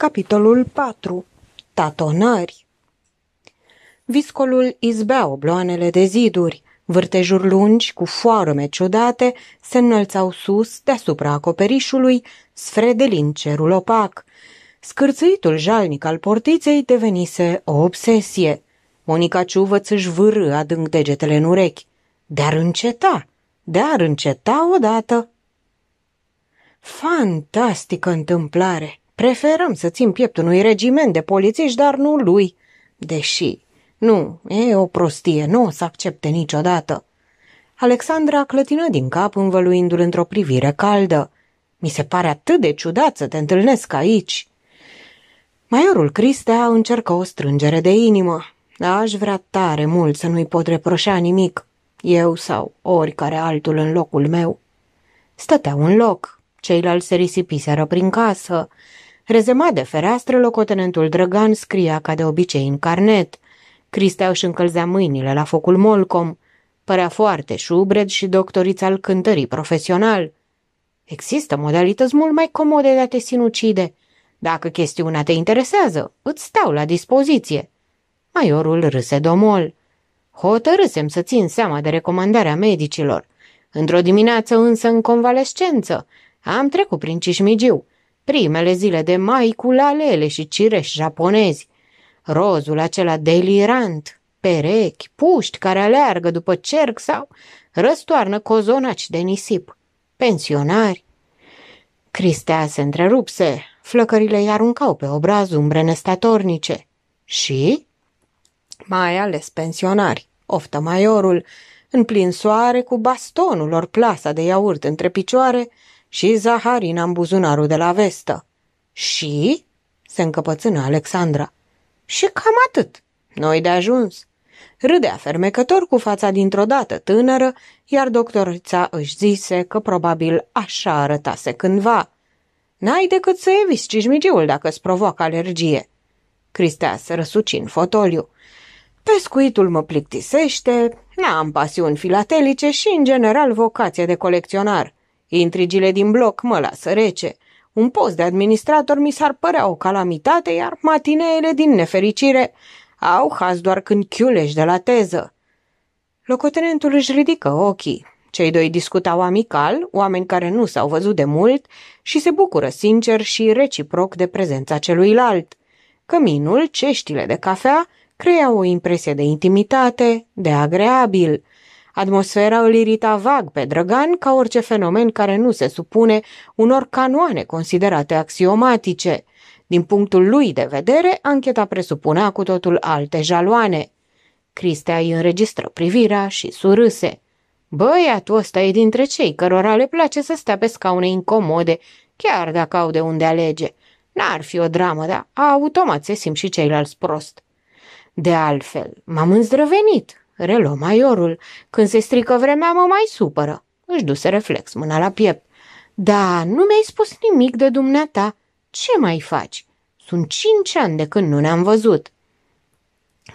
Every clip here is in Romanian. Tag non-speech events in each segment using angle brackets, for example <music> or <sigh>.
Capitolul 4. Tatonări Viscolul izbea obloanele de ziduri, vârtejuri lungi cu foarme ciudate se înălțau sus deasupra acoperișului, sfredelin cerul opac. Scârțâitul jalnic al portiței devenise o obsesie. Monica Ciuvăț își vârâ adânc degetele în urechi. Dar înceta, dar înceta odată. Fantastică întâmplare! Preferăm să țin piept unui regiment de polițiști, dar nu lui. Deși, nu, e o prostie, nu o să accepte niciodată. Alexandra clătină din cap învăluindu-l într-o privire caldă. Mi se pare atât de ciudat să te întâlnesc aici. Maiorul Cristea încercă o strângere de inimă. Aș vrea tare mult să nu-i pot reproșa nimic, eu sau oricare altul în locul meu. Stăteau în loc, ceilalți se risipiseră prin casă, Rezemat de fereastră, locotenentul Drăgan scria ca de obicei în carnet. Cristea și încălzea mâinile la focul molcom. Părea foarte șubred și doctorița al cântării profesional. Există modalități mult mai comode de a te sinucide. Dacă chestiunea te interesează, îți stau la dispoziție. Maiorul râse domol. Hotărâsem să țin seama de recomandarea medicilor. Într-o dimineață însă în convalescență am trecut prin Cismigiu primele zile de mai cu lalele și cireși japonezi, rozul acela delirant, perechi, puști care aleargă după cerc sau răstoarnă cozonaci de nisip, pensionari. Cristea se întrerupse, flăcările îi aruncau pe obraz umbre nestatornice. Și? Mai ales pensionari, oftă maiorul, în plin soare, cu bastonul lor plasa de iaurt între picioare, și zaharina în buzunarul de la vestă. Și? se încăpățână Alexandra. Și cam atât. Noi de ajuns. Râdea fermecător cu fața dintr-o dată tânără, iar doctorița își zise că probabil așa arătase cândva. N-ai decât să eviți cișmigiul dacă îți provoacă alergie. Cristea se răsuci în fotoliu. Pescuitul mă plictisește, n-am pasiuni filatelice și, în general, vocație de colecționar. Intrigile din bloc mă lasă rece. Un post de administrator mi s-ar părea o calamitate, iar matineele din nefericire au haz doar când chiulești de la teză. Locotenentul își ridică ochii. Cei doi discutau amical, oameni care nu s-au văzut de mult și se bucură sincer și reciproc de prezența celuilalt. Căminul, ceștile de cafea, creau o impresie de intimitate, de agreabil – Atmosfera îl irita vag pe Drăgan ca orice fenomen care nu se supune unor canoane considerate axiomatice. Din punctul lui de vedere, ancheta presupunea cu totul alte jaloane. Cristea îi înregistră privirea și surâse. Băiatul ăsta e dintre cei cărora le place să stea pe scaune incomode, chiar dacă au de unde alege. N-ar fi o dramă, dar automat se simt și ceilalți prost. De altfel, m-am îndrăvenit, Relo maiorul. Când se strică vremea, mă mai supără. Își duse reflex mâna la piept. Da, nu mi-ai spus nimic de dumneata. Ce mai faci? Sunt cinci ani de când nu ne-am văzut.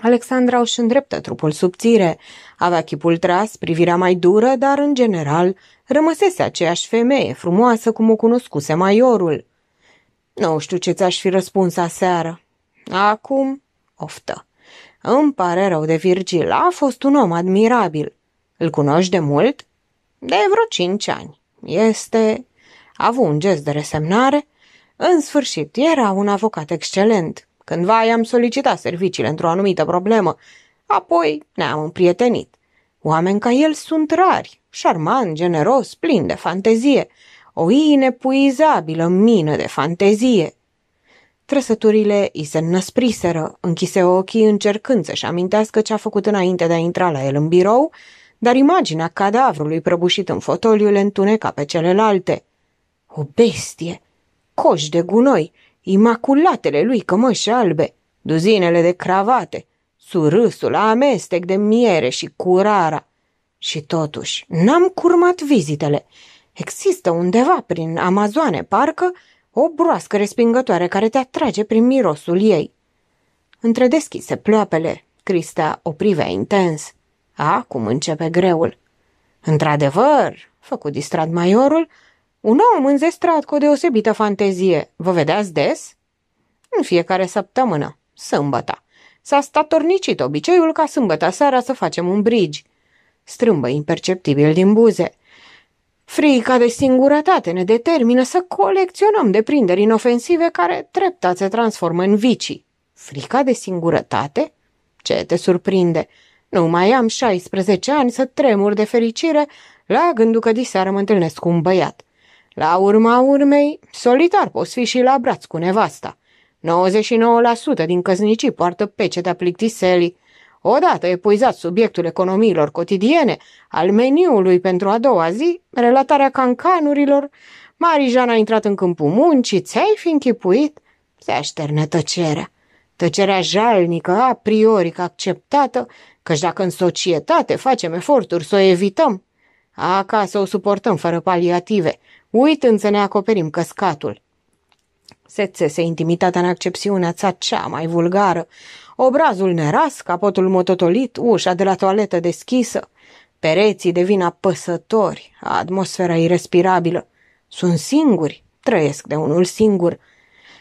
Alexandra își îndreptă trupul subțire. Avea chipul tras, privirea mai dură, dar, în general, rămăsese aceeași femeie, frumoasă cum o cunoscuse maiorul. Nu știu ce ți-aș fi răspuns aseară. Acum, oftă. Îmi pare rău de Virgil, a fost un om admirabil. Îl cunoști de mult? De vreo cinci ani. Este... A avut un gest de resemnare. În sfârșit, era un avocat excelent. Cândva i-am solicitat serviciile într-o anumită problemă. Apoi ne-am împrietenit. Oameni ca el sunt rari, șarman, generos, plin de fantezie. O inepuizabilă mină de fantezie. Trăsăturile îi se năspriseră, închise ochii încercând să-și amintească ce a făcut înainte de a intra la el în birou, dar imaginea cadavrului prăbușit în fotoliu le întuneca pe celelalte. O bestie! coș de gunoi, imaculatele lui cămăși albe, duzinele de cravate, surâsul amestec de miere și curara. Și totuși, n-am curmat vizitele. Există undeva prin Amazoane, parcă, o broască respingătoare care te atrage prin mirosul ei. Între deschise pleoapele, Crista o privea intens. Acum începe greul. Într-adevăr, făcut distrat maiorul, un om înzestrat cu o deosebită fantezie. Vă vedeați des? În fiecare săptămână, sâmbăta. S-a statornicit obiceiul ca sâmbătă seara să facem un brigi. Strâmbă imperceptibil din buze. Frica de singurătate ne determină să colecționăm deprinderi inofensive care treptat se transformă în vicii. Frica de singurătate? Ce te surprinde? Nu mai am 16 ani să tremur de fericire la gândul că diseară mă întâlnesc cu un băiat. La urma urmei, solitar poți fi și la braț cu nevasta. 99% din căznicii poartă pece de plictiselii, Odată epuizat subiectul economiilor cotidiene, al meniului pentru a doua zi, relatarea cancanurilor, Marijan a intrat în câmpul muncii, ți-ai fi închipuit? Se așternă tăcerea. Tăcerea jalnică, a priori acceptată, căci dacă în societate facem eforturi să o evităm, acasă o suportăm fără paliative, uitând să ne acoperim căscatul. Se țese intimitatea în accepțiunea ța cea mai vulgară, obrazul neras, capotul mototolit, ușa de la toaletă deschisă. Pereții devin apăsători, atmosfera irrespirabilă. Sunt singuri, trăiesc de unul singur.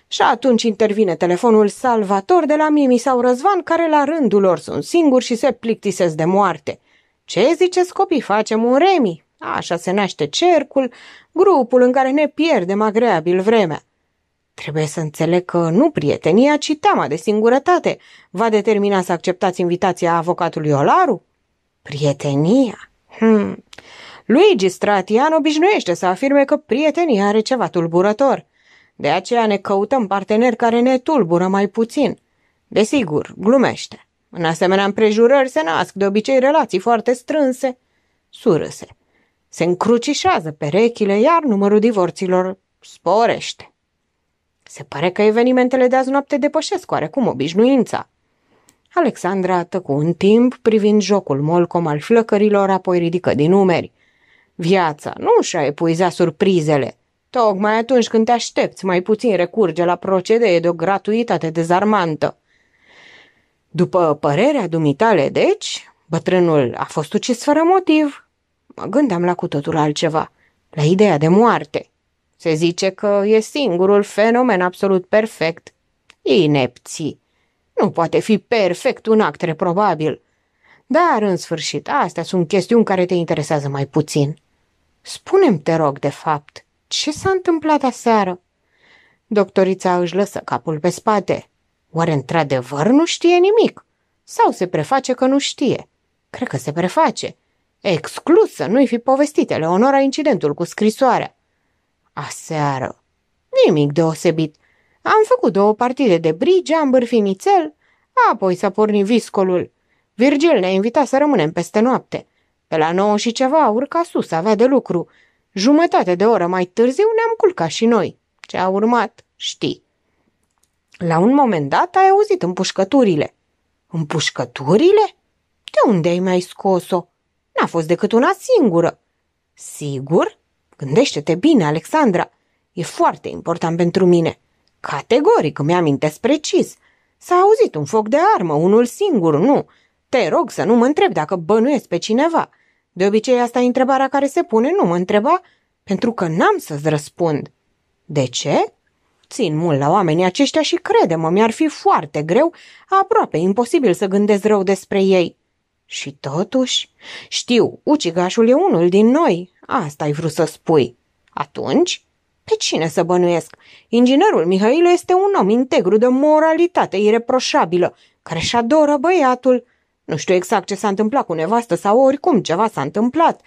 Și atunci intervine telefonul salvator de la Mimi sau Răzvan, care la rândul lor sunt singuri și se plictisesc de moarte. Ce ziceți copii, facem un remi? Așa se naște cercul, grupul în care ne pierdem agreabil vremea. Trebuie să înțeleg că nu prietenia, ci teama de singurătate va determina să acceptați invitația avocatului Olaru? Prietenia? Hmm. Luigi Stratian obișnuiește să afirme că prietenia are ceva tulburător. De aceea ne căutăm parteneri care ne tulbură mai puțin. Desigur, glumește. În asemenea împrejurări se nasc de obicei relații foarte strânse. Surâse. Se încrucișează perechile, iar numărul divorților sporește. Se pare că evenimentele de azi noapte depășesc oarecum obișnuința. Alexandra tăcu un timp privind jocul molcom al flăcărilor, apoi ridică din umeri. Viața nu și-a epuizat surprizele. Tocmai atunci când te aștepți, mai puțin recurge la procedee de o gratuitate dezarmantă. După părerea dumitale, deci, bătrânul a fost ucis fără motiv. Mă gândeam la cu totul altceva, la ideea de moarte. Se zice că e singurul fenomen absolut perfect. Inepții. Nu poate fi perfect un act reprobabil. Dar, în sfârșit, astea sunt chestiuni care te interesează mai puțin. Spune-mi, te rog, de fapt, ce s-a întâmplat aseară? Doctorița își lăsă capul pe spate. Oare într-adevăr nu știe nimic? Sau se preface că nu știe? Cred că se preface. Exclusă, nu-i fi povestit Eleonora incidentul cu scrisoarea. Aseară. Nimic deosebit. Am făcut două partide de brige, am bârfit nițel, apoi s-a pornit viscolul. Virgil ne-a invitat să rămânem peste noapte. Pe la nouă și ceva urcat sus, avea de lucru. Jumătate de oră mai târziu ne-am culcat și noi. Ce a urmat, știi. La un moment dat ai auzit împușcăturile. Împușcăturile? De unde ai mai scos-o? N-a fost decât una singură. Sigur? Gândește-te bine, Alexandra. E foarte important pentru mine. Categoric, îmi amintesc precis. S-a auzit un foc de armă, unul singur, nu. Te rog să nu mă întreb dacă bănuiesc pe cineva. De obicei asta e întrebarea care se pune, nu mă întreba, pentru că n-am să-ți răspund. De ce? Țin mult la oamenii aceștia și crede-mă, mi-ar fi foarte greu, aproape imposibil să gândesc rău despre ei. Și totuși, știu, ucigașul e unul din noi, Asta ai vrut să spui. Atunci? Pe cine să bănuiesc? Inginerul Mihailo este un om integru de moralitate ireproșabilă, care și adoră băiatul. Nu știu exact ce s-a întâmplat cu nevastă sau oricum ceva s-a întâmplat.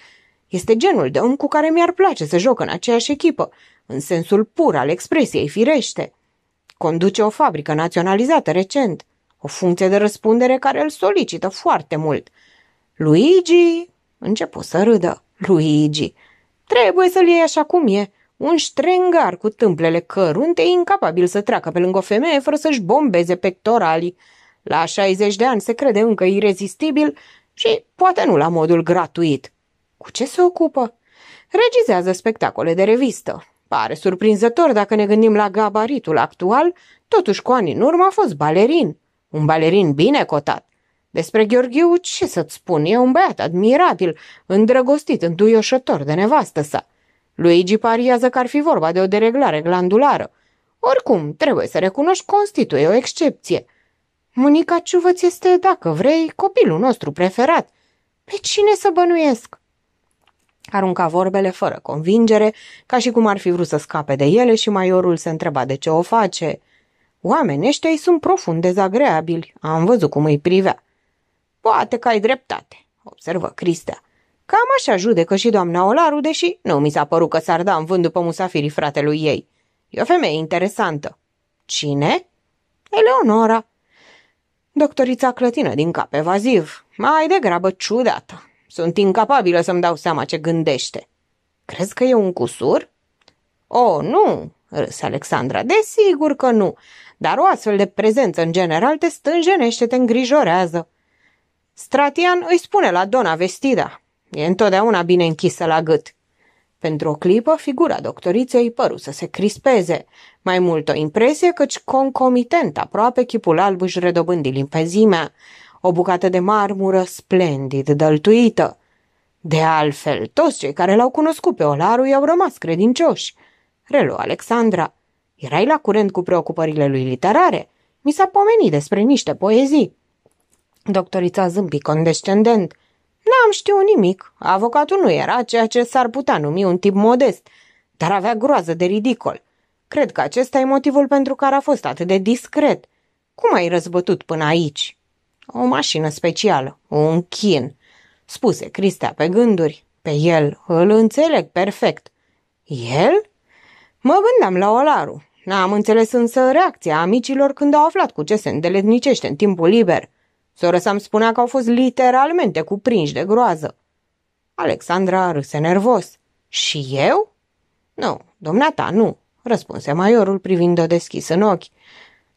Este genul de om cu care mi-ar place să joc în aceeași echipă, în sensul pur al expresiei firește. Conduce o fabrică naționalizată recent, o funcție de răspundere care îl solicită foarte mult. Luigi începu să râdă. Luigi, trebuie să-l iei așa cum e, un ștrengar cu tâmplele cărunte incapabil să treacă pe lângă o femeie fără să-și bombeze pectoralii. La 60 de ani se crede încă irezistibil și poate nu la modul gratuit. Cu ce se ocupă? Regizează spectacole de revistă. Pare surprinzător dacă ne gândim la gabaritul actual, totuși cu ani în urmă a fost balerin. Un balerin bine cotat. Despre Gheorgheu ce să-ți spun? E un băiat admirabil, îndrăgostit, înduioșător de nevastă sa. Luigi pariază că ar fi vorba de o dereglare glandulară. Oricum, trebuie să recunoști, constituie o excepție. Munica Ciuvăț este, dacă vrei, copilul nostru preferat. Pe cine să bănuiesc? Arunca vorbele fără convingere, ca și cum ar fi vrut să scape de ele și maiorul se întreba de ce o face. Oamenii ăștia sunt profund dezagreabili, am văzut cum îi privea. Poate că ai dreptate, observă Cristea. Cam așa judecă și doamna Olaru, deși nu mi s-a părut că s-ar da în vânt după musafirii fratelui ei. E o femeie interesantă. Cine? Eleonora. Doctorița clătină din cap evaziv, mai degrabă ciudată. Sunt incapabilă să-mi dau seama ce gândește. Crezi că e un cusur? O, nu, râse Alexandra, desigur că nu, dar o astfel de prezență în general te stânjenește, te îngrijorează. Stratian îi spune la dona vestida. E întotdeauna bine închisă la gât. Pentru o clipă, figura doctoriței păru să se crispeze. Mai mult o impresie căci concomitent aproape chipul alb își redobândi limpezimea. O bucată de marmură splendid dăltuită. De altfel, toți cei care l-au cunoscut pe Olaru i-au rămas credincioși. Relu Alexandra, erai la curent cu preocupările lui literare? Mi s-a pomenit despre niște poezii. Doctorița zâmbi condescendent. N-am știut nimic. Avocatul nu era ceea ce s-ar putea numi un tip modest, dar avea groază de ridicol. Cred că acesta e motivul pentru care a fost atât de discret. Cum ai răzbătut până aici? O mașină specială, un chin, spuse Cristea pe gânduri. Pe el îl înțeleg perfect. El? Mă gândeam la Olaru. N-am înțeles însă reacția amicilor când au aflat cu ce se îndeletnicește în timpul liber. Sora sa-mi spunea că au fost literalmente cuprinși de groază. Alexandra râse nervos. Și eu? Nu, domnata, nu, răspunse maiorul privind-o deschis în ochi.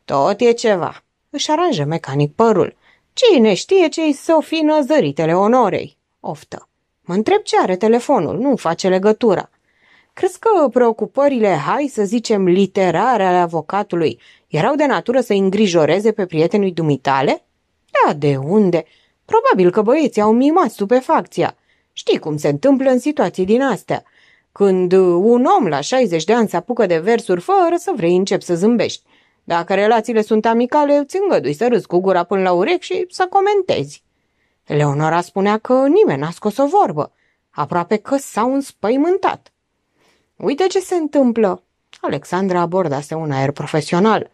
Tot e ceva. Își aranjă mecanic părul. Cine știe ce-i să fi năzăritele onorei? Oftă. Mă întreb ce are telefonul, nu face legătura. Crezi că preocupările, hai să zicem, literare ale avocatului erau de natură să îngrijoreze pe prietenii dumitale? Da, de unde? Probabil că băieții au mimat stupefacția. Știi cum se întâmplă în situații din astea. Când un om la 60 de ani se apucă de versuri fără să vrei încep să zâmbești. Dacă relațiile sunt amicale, îți îngădui să râzi cu gura până la urechi și să comentezi. Leonora spunea că nimeni n-a scos o vorbă. Aproape că s-au înspăimântat. Uite ce se întâmplă. Alexandra abordase un aer profesional.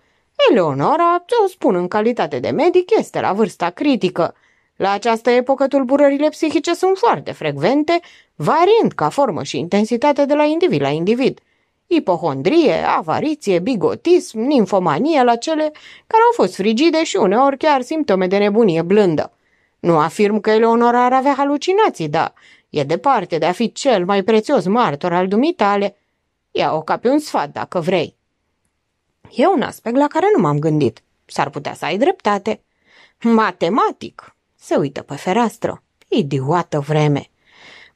Eleonora, ce o spun în calitate de medic, este la vârsta critică. La această epocă tulburările psihice sunt foarte frecvente, variind ca formă și intensitate de la individ la individ. Ipohondrie, avariție, bigotism, ninfomanie la cele care au fost frigide și uneori chiar simptome de nebunie blândă. Nu afirm că Eleonora ar avea halucinații, dar e departe de a fi cel mai prețios martor al dumitale. Ia-o ca pe un sfat dacă vrei. E un aspect la care nu m-am gândit. S-ar putea să ai dreptate. Matematic! Se uită pe fereastră. Idiotă vreme!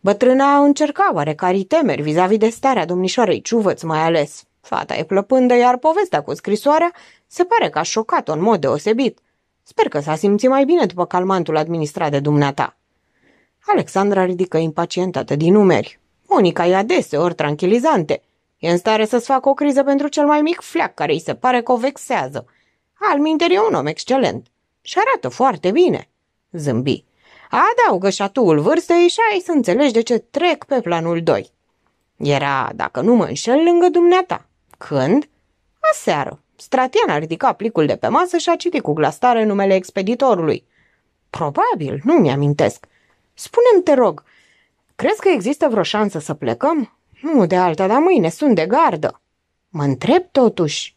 Bătrâna încerca oarecare temeri vis-a-vis de starea domnișoarei Ciuvăț mai ales. Fata e plăpândă, iar povestea cu scrisoarea se pare că a șocat-o în mod deosebit. Sper că s-a simțit mai bine după calmantul administrat de dumneata. Alexandra ridică impacientată din numeri. Monica e adeseori tranquilizante, E în stare să-ți facă o criză pentru cel mai mic fleac care îi se pare că o vexează. Alminter e un om excelent și arată foarte bine, zâmbi. Adaugă șatul vârstei și ai să înțelegi de ce trec pe planul 2. Era, dacă nu mă înșel, lângă dumneata. Când? Aseară. Stratian a ridicat plicul de pe masă și a citit cu glastare numele expeditorului. Probabil, nu mi-amintesc. Spune-mi, te rog, crezi că există vreo șansă să plecăm? Nu de alta, dar mâine sunt de gardă. Mă întreb totuși.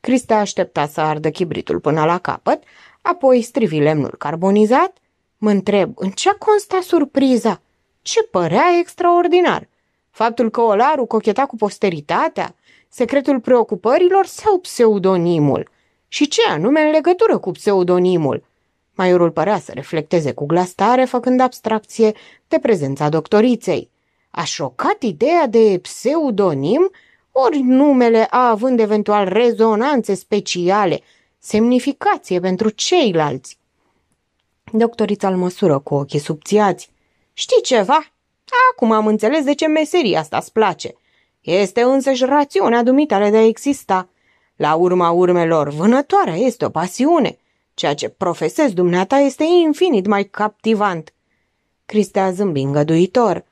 Crista aștepta să ardă chibritul până la capăt, apoi strivi lemnul carbonizat. Mă întreb, în ce consta surpriza? Ce părea extraordinar? Faptul că Olaru cocheta cu posteritatea, secretul preocupărilor sau pseudonimul? Și ce anume în legătură cu pseudonimul? Maiorul părea să reflecteze cu glas tare, făcând abstracție de prezența doctoriței. A șocat ideea de pseudonim, ori numele a având eventual rezonanțe speciale, semnificație pentru ceilalți. Doctorița îl măsură cu ochii subțiați. Știi ceva? Acum am înțeles de ce meseria asta îți place. Este și rațiunea dumitare de a exista. La urma urmelor, vânătoarea este o pasiune. Ceea ce profesezi dumneata este infinit mai captivant. Cristea zâmbi îngăduitor.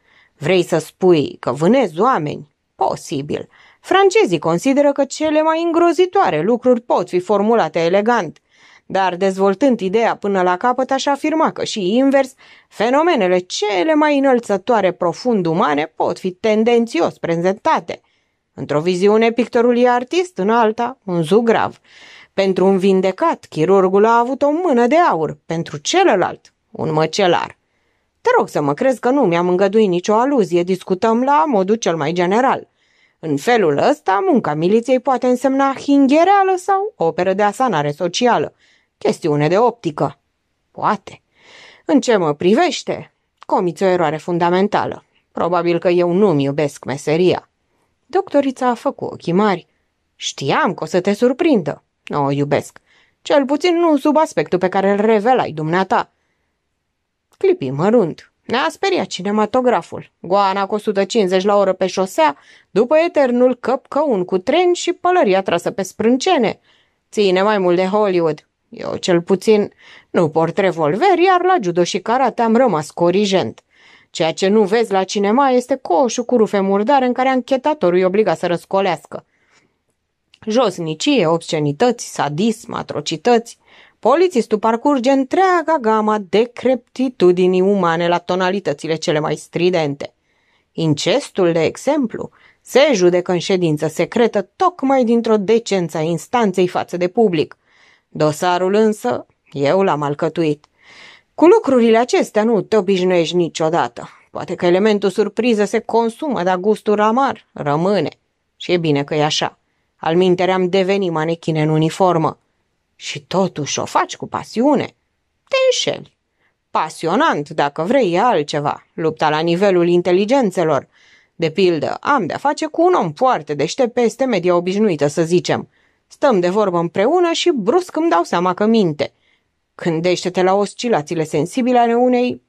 Vrei să spui că vânezi oameni? Posibil. Francezii consideră că cele mai îngrozitoare lucruri pot fi formulate elegant – dar dezvoltând ideea până la capăt aș afirma că și invers, fenomenele cele mai înălțătoare profund umane pot fi tendențios prezentate. Într-o viziune, pictorul e artist, în alta, un zugrav. Pentru un vindecat, chirurgul a avut o mână de aur, pentru celălalt, un măcelar. Te rog să mă crezi că nu mi-am îngăduit nicio aluzie, discutăm la modul cel mai general. În felul ăsta, munca miliției poate însemna hinghereală sau operă de asanare socială. Chestiune de optică. Poate. În ce mă privește, comiți o eroare fundamentală. Probabil că eu nu-mi iubesc meseria. Doctorița a făcut ochii mari. Știam că o să te surprindă. Nu o iubesc. Cel puțin nu sub aspectul pe care îl revelai dumneata. Clipi mărunt. Ne-a speriat cinematograful. Goana cu 150 la oră pe șosea, după eternul căpcăun cu tren și pălăria trasă pe sprâncene. Ține mai mult de Hollywood. Eu cel puțin nu port revolver, iar la judo și karate am rămas corijent. Ceea ce nu vezi la cinema este coșul cu rufe murdare în care anchetatorul e obligat să răscolească. Josnicie, obscenități, sadism, atrocități, Polițistul parcurge întreaga gama de creptitudini umane la tonalitățile cele mai stridente. Incestul, de exemplu, se judecă în ședință secretă tocmai dintr-o decență a instanței față de public. Dosarul însă, eu l-am alcătuit. Cu lucrurile acestea nu te obișnuiești niciodată. Poate că elementul surpriză se consumă, dar gustul amar rămâne. Și e bine că e așa. Almintere am devenit manechine în uniformă. Și totuși o faci cu pasiune. Te înșeli. Pasionant, dacă vrei, e altceva. Lupta la nivelul inteligențelor. De pildă, am de-a face cu un om foarte deștept peste media obișnuită, să zicem. Stăm de vorbă împreună și brusc îmi dau seama că minte. Gândește-te la oscilațiile sensibile ale unei,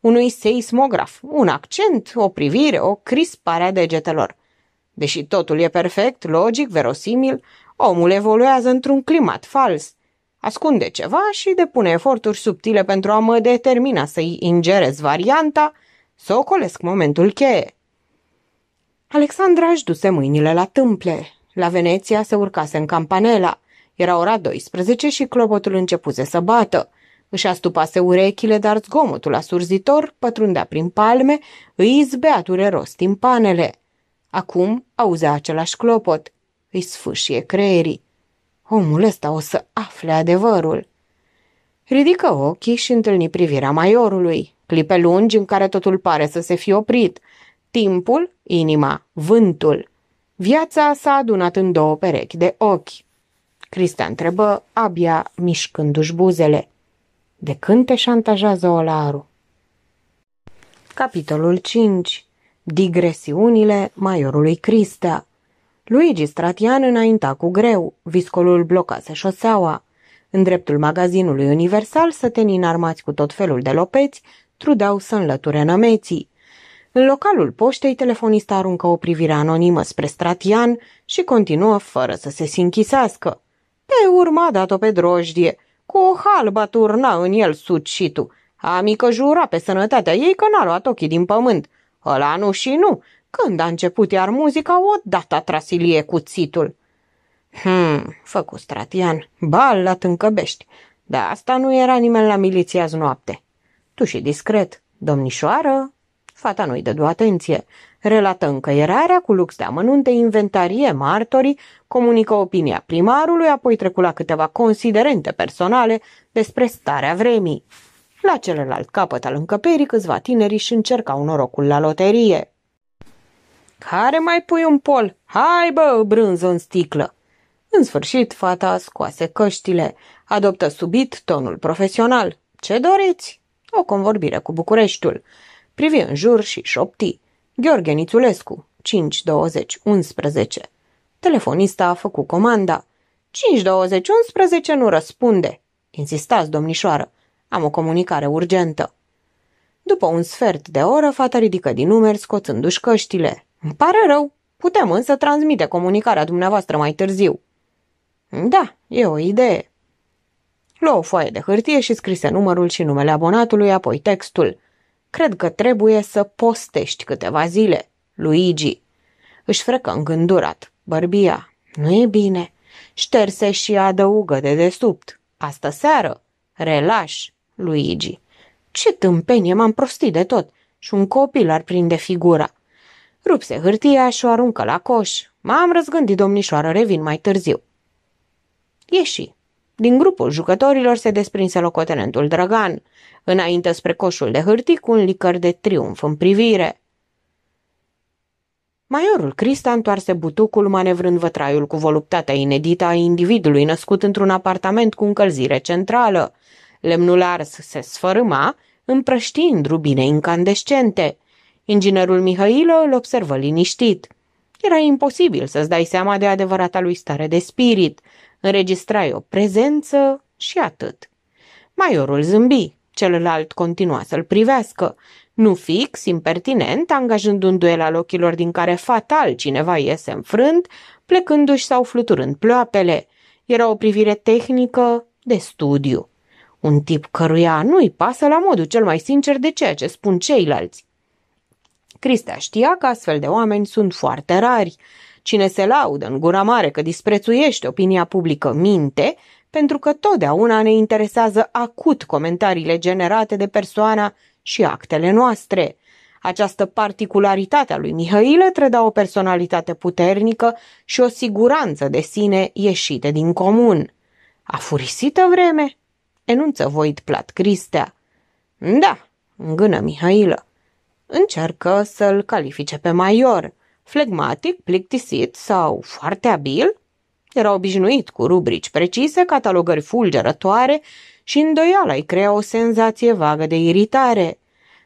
unui seismograf, un accent, o privire, o crispare a degetelor. Deși totul e perfect, logic, verosimil, Omul evoluează într-un climat fals. Ascunde ceva și depune eforturi subtile pentru a mă determina să-i ingerez varianta, să ocolesc momentul cheie. Alexandra își duse mâinile la tâmple. La Veneția se urcase în campanela. Era ora 12 și clopotul începuse să bată. Își astupase urechile, dar zgomotul asurzitor pătrundea prin palme, îi izbea dureros timpanele. Acum auzea același clopot îi sfâșie creierii. Omul ăsta o să afle adevărul. Ridică ochii și întâlni privirea maiorului, clipe lungi în care totul pare să se fi oprit. Timpul, inima, vântul. Viața s-a adunat în două perechi de ochi. Crista întrebă, abia mișcându-și buzele. De când te șantajează Olaru? Capitolul 5. Digresiunile maiorului Cristea Luigi Stratian înainta cu greu, viscolul blocase șoseaua. În dreptul magazinului universal, sătenii înarmați cu tot felul de lopeți trudeau să înlăture nămeții. În localul poștei, telefonista aruncă o privire anonimă spre Stratian și continuă fără să se sinchisească. Pe urma a dat-o pe drojdie, cu o halba turna în el sucitul. Amică jura pe sănătatea ei că n-a luat ochii din pământ. Ăla nu și nu, când a început iar muzica, odată a tras Ilie cuțitul. Hmm, făcu Stratian, bal la tâncăbești, dar asta nu era nimeni la miliție azi noapte. Tu și discret, domnișoară, Fata nu-i dădu atenție. Relată încăierarea cu lux de amănunte, inventarie, martorii, comunică opinia primarului, apoi trecu la câteva considerente personale despre starea vremii. La celălalt capăt al încăperii, câțiva tineri și încercau norocul la loterie. Care mai pui un pol? Hai bă, brânză în sticlă!" În sfârșit, fata scoase căștile, adoptă subit tonul profesional. Ce doriți?" O convorbire cu Bucureștiul. Privi în jur și șopti. Gheorghe Nițulescu, 5.20.11. Telefonista a făcut comanda. 5.20.11 nu răspunde. Insistați, domnișoară. Am o comunicare urgentă. După un sfert de oră, fata ridică din numeri scoțându-și căștile. Îmi pare rău. Putem însă transmite comunicarea dumneavoastră mai târziu. Da, e o idee. Luă o foaie de hârtie și scrise numărul și numele abonatului, apoi textul. Cred că trebuie să postești câteva zile. Luigi. Își frecă îngândurat. Bărbia. Nu e bine. Șterse și adăugă de desubt. Astă seară. Relaș. Luigi. Ce tâmpenie, m-am prostit de tot. Și un copil ar prinde figura. Rupse hârtia și o aruncă la coș. M-am răzgândit, domnișoară, revin mai târziu. Ieși. Din grupul jucătorilor se desprinse locotenentul Drăgan, înainte spre coșul de hârtii cu un licăr de triumf în privire. Maiorul Crista întoarse butucul manevrând vătraiul cu voluptatea inedită a individului născut într-un apartament cu încălzire centrală. Lemnul ars se sfărâma, împrăștiind rubine incandescente. Inginerul Mihailo îl observă liniștit. Era imposibil să-ți dai seama de adevărata lui stare de spirit. Înregistrai o prezență și atât. Maiorul zâmbi, celălalt continua să-l privească. Nu fix, impertinent, angajând un duel al ochilor din care fatal cineva iese înfrânt, plecându-și sau fluturând ploapele. Era o privire tehnică de studiu. Un tip căruia nu-i pasă la modul cel mai sincer de ceea ce spun ceilalți. Cristea știa că astfel de oameni sunt foarte rari. Cine se laudă în gura mare că disprețuiește opinia publică minte, pentru că totdeauna ne interesează acut comentariile generate de persoana și actele noastre. Această particularitate a lui Mihăile trăda o personalitate puternică și o siguranță de sine ieșite din comun. A furisită vreme, enunță voit plat Cristea. Da, îngână Mihailă încearcă să-l califice pe maior, flegmatic, plictisit sau foarte abil, era obișnuit cu rubrici precise, catalogări fulgerătoare și îndoiala îi crea o senzație vagă de iritare.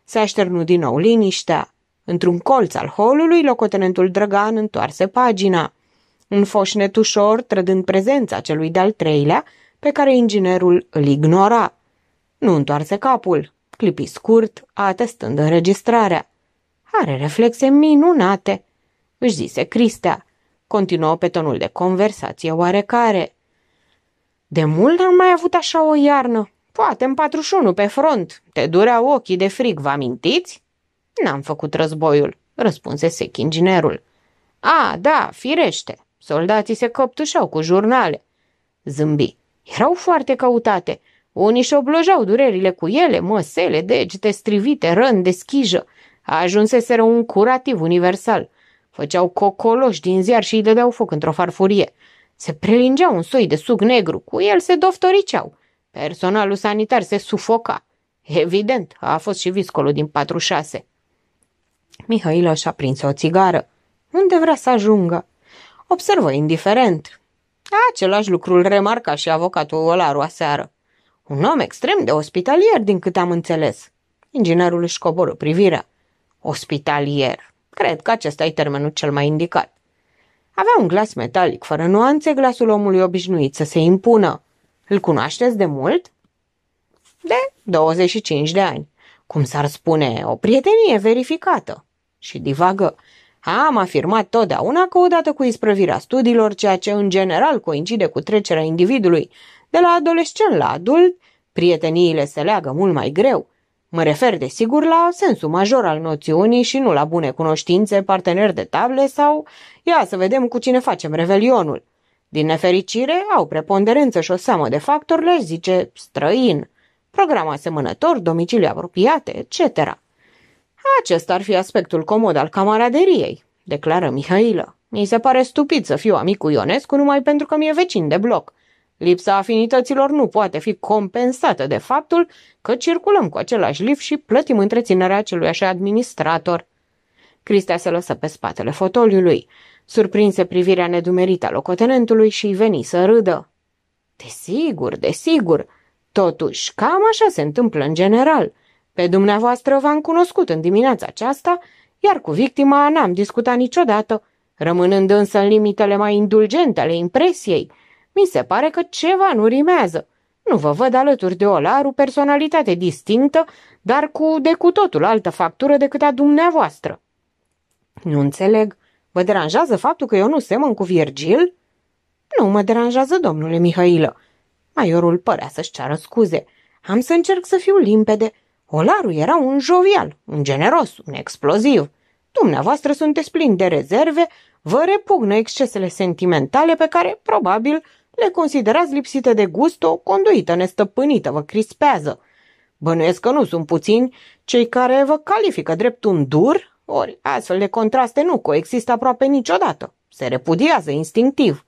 Se așternu din nou liniștea. Într-un colț al holului, locotenentul Drăgan întoarse pagina. Un foșnet ușor, trădând prezența celui de-al treilea, pe care inginerul îl ignora. Nu întoarse capul, clipi scurt, atestând înregistrarea. Are reflexe minunate, își zise Cristea. Continuă pe tonul de conversație oarecare. De mult n am mai avut așa o iarnă, poate în 41 pe front. Te dureau ochii de frig, vă amintiți? N-am făcut războiul, răspunse sec inginerul. A, da, firește, soldații se căptușau cu jurnale. Zâmbi. Erau foarte căutate unii oblojau durerile cu ele, măsele, degete strivite, răni de schijă. Ajunseseră un curativ universal. Făceau cocoloși din ziar și îi dădeau foc într-o farfurie. Se prelingea un soi de suc negru, cu el se doftoriceau. Personalul sanitar se sufoca. Evident, a fost și viscolul din 46. Mihail și-a prins o țigară. Unde vrea să ajungă? Observă indiferent. Același lucru îl remarca și avocatul Olaru aseară. Un om extrem de ospitalier, din câte am înțeles. Inginerul își coboră privirea. Ospitalier. Cred că acesta e termenul cel mai indicat. Avea un glas metalic, fără nuanțe, glasul omului obișnuit să se impună. Îl cunoașteți de mult? De 25 de ani. Cum s-ar spune, o prietenie verificată. Și divagă. Am afirmat totdeauna că odată cu isprăvirea studiilor, ceea ce în general coincide cu trecerea individului de la adolescent la adult, prieteniile se leagă mult mai greu. Mă refer, desigur, la sensul major al noțiunii și nu la bune cunoștințe, parteneri de table sau ia să vedem cu cine facem revelionul. Din nefericire, au preponderență și o seamă de factori, le zice străin, program asemănător, domicilii apropiate, etc. Acesta ar fi aspectul comod al camaraderiei, declară Mihailă. Mi se pare stupid să fiu amic cu Ionescu numai pentru că mi-e vecin de bloc. Lipsa afinităților nu poate fi compensată de faptul că circulăm cu același lift și plătim întreținerea acelui așa administrator. Cristea se lăsă pe spatele fotoliului, surprinse privirea nedumerită a locotenentului și veni să râdă. Desigur, desigur, totuși, cam așa se întâmplă în general. Pe dumneavoastră v-am cunoscut în dimineața aceasta, iar cu victima n-am discutat niciodată, rămânând însă în limitele mai indulgente ale impresiei – mi se pare că ceva nu rimează. Nu vă văd alături de Olaru personalitate distinctă, dar cu de cu totul altă factură decât a dumneavoastră. Nu înțeleg. Vă deranjează faptul că eu nu semăn cu Virgil? Nu mă deranjează, domnule Mihailă. Maiorul părea să-și ceară scuze. Am să încerc să fiu limpede. Olaru era un jovial, un generos, un exploziv. Dumneavoastră sunteți plin de rezerve, vă repugnă excesele sentimentale pe care, probabil, le considerați lipsite de gust o conduită nestăpânită, vă crispează. Bănuiesc că nu sunt puțini cei care vă califică drept un dur, ori astfel de contraste nu coexistă aproape niciodată. Se repudiază instinctiv.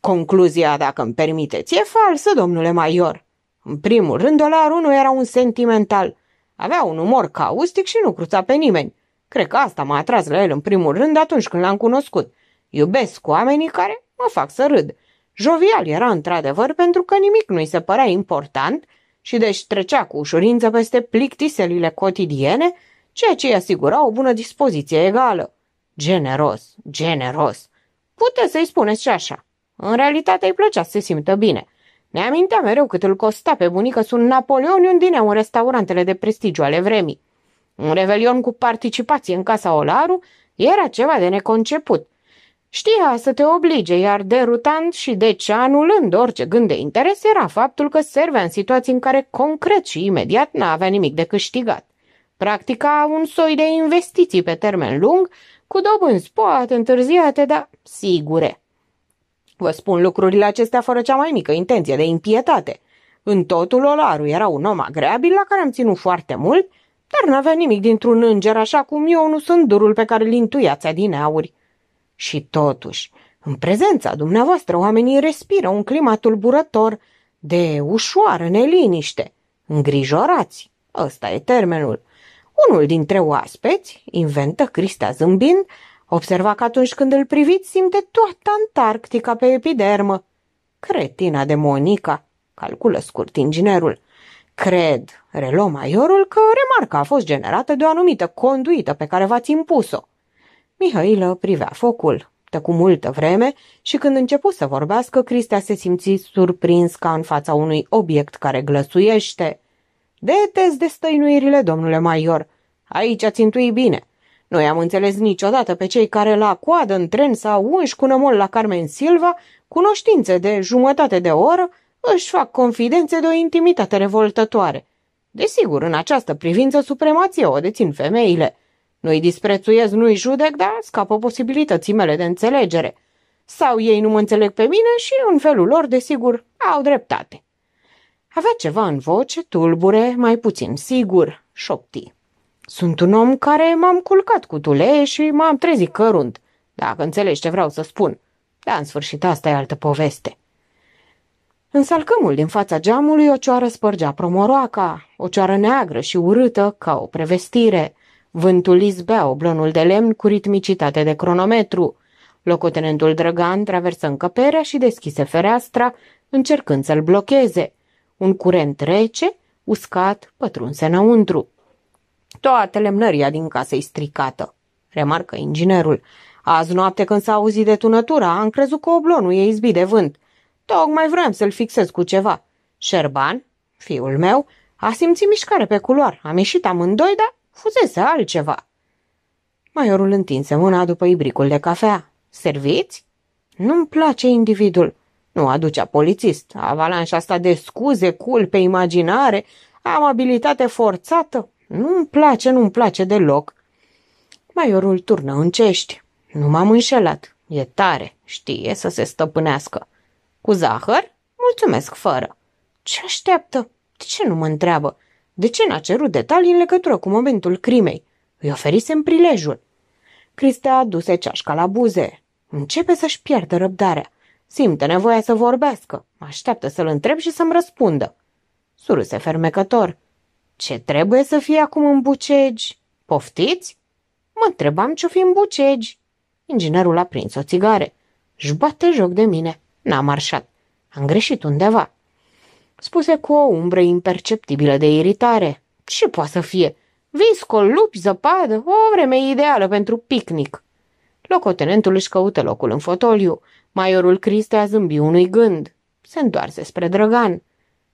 Concluzia, dacă îmi permiteți, e falsă, domnule Maior. În primul rând, dolarul nu era un sentimental. Avea un umor caustic și nu cruța pe nimeni. Cred că asta m-a atras la el în primul rând atunci când l-am cunoscut. Iubesc oamenii care mă fac să râd. Jovial era într-adevăr pentru că nimic nu-i se părea important și deci trecea cu ușurință peste plictiselile cotidiene, ceea ce îi asigura o bună dispoziție egală. Generos, generos. Puteți să-i spuneți și așa. În realitate îi plăcea să se simtă bine. Ne amintea mereu cât îl costa pe bunică sun Napoleon din în restaurantele de prestigiu ale vremii. Un revelion cu participație în casa Olaru era ceva de neconceput, Știa să te oblige, iar derutant și deci anulând orice gând de interes era faptul că servea în situații în care concret și imediat n-avea nimic de câștigat. Practica un soi de investiții pe termen lung, cu dobânzi poate întârziate, dar sigure. Vă spun lucrurile acestea fără cea mai mică intenție de impietate. În totul Olaru era un om agreabil la care am ținut foarte mult, dar n-avea nimic dintr-un înger așa cum eu nu sunt durul pe care l intuiați adineauri. auri. Și totuși, în prezența dumneavoastră, oamenii respiră un climat tulburător de ușoară neliniște, îngrijorați, ăsta e termenul. Unul dintre oaspeți, inventă Crista zâmbind, observa că atunci când îl priviți simte toată Antarctica pe epidermă. Cretina de Monica, calculă scurt inginerul. Cred, reluă maiorul, că remarca a fost generată de o anumită conduită pe care v-ați impus-o. Mihailă privea focul. Tăcu multă vreme și când începu să vorbească, Cristea se simți surprins ca în fața unui obiect care glăsuiește. Detez destăinuirile, domnule Maior. Aici ați intui bine. Noi am înțeles niciodată pe cei care la coadă în tren sau unși cu nămol la Carmen Silva, cunoștințe de jumătate de oră, își fac confidențe de o intimitate revoltătoare. Desigur, în această privință supremație o dețin femeile – nu-i disprețuiesc, nu-i judec, dar scapă posibilității mele de înțelegere. Sau ei nu mă înțeleg pe mine și, în felul lor, desigur, au dreptate. Avea ceva în voce, tulbure, mai puțin sigur, șopti. Sunt un om care m-am culcat cu tule și m-am trezit cărunt, dacă înțelegi ce vreau să spun. Dar, în sfârșit, asta e altă poveste. În salcămul din fața geamului, o cioară spărgea promoroaca, o cioară neagră și urâtă, ca o prevestire – Vântul izbea oblonul de lemn cu ritmicitate de cronometru. Locotenentul Drăgan traversă încăperea și deschise fereastra, încercând să-l blocheze. Un curent rece, uscat, pătrunse înăuntru. Toată lemnăria din casă e stricată, remarcă inginerul. Azi noapte când s-a auzit de tunătura, am crezut că oblonul e izbit de vânt. Tocmai vrem să-l fixez cu ceva. Șerban, fiul meu, a simțit mișcare pe culoar. Am ieșit amândoi, dar Fusese altceva. Maiorul întinse mâna după ibricul de cafea. Serviți? Nu-mi place individul. Nu aducea polițist. Avalanșa asta de scuze, culpe, imaginare, amabilitate forțată. Nu-mi place, nu-mi place deloc. Maiorul turnă în cești. Nu m-am înșelat. E tare. Știe să se stăpânească. Cu zahăr? Mulțumesc, fără. Ce așteaptă? De ce nu mă întreabă? De ce n-a cerut detalii în legătură cu momentul crimei? Îi oferisem prilejul. Cristea aduse ceașca la buze. Începe să-și pierdă răbdarea. Simte nevoia să vorbească. Așteaptă să-l întreb și să-mi răspundă. Suruse fermecător. Ce trebuie să fie acum în Bucegi? Poftiți? Mă întrebam ce-o fi în Bucegi. Inginerul a prins o țigare. Își bate joc de mine. N-a marșat. Am greșit undeva spuse cu o umbră imperceptibilă de iritare. Ce poate să fie? Viscol, lupi, zăpadă, o vreme ideală pentru picnic. Locotenentul își căută locul în fotoliu. Maiorul Cristea zâmbi unui gând. Se întoarse spre Drăgan.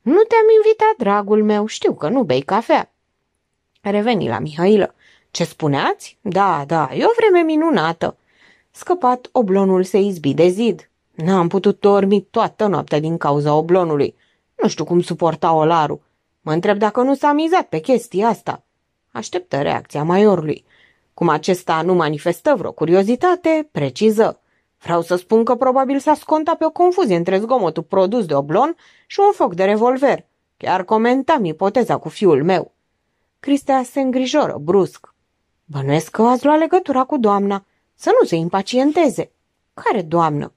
Nu te-am invitat, dragul meu, știu că nu bei cafea. Reveni la Mihailă. Ce spuneați? Da, da, e o vreme minunată. Scăpat, oblonul se izbi de zid. N-am putut dormi toată noaptea din cauza oblonului. Nu știu cum suporta Olaru. Mă întreb dacă nu s-a mizat pe chestia asta. Așteptă reacția maiorului. Cum acesta nu manifestă vreo curiozitate, preciză. Vreau să spun că probabil s-a scontat pe o confuzie între zgomotul produs de oblon și un foc de revolver. Chiar comentam ipoteza cu fiul meu. Cristea se îngrijoră brusc. Bănuiesc că ați luat legătura cu doamna. Să nu se impacienteze. Care doamnă?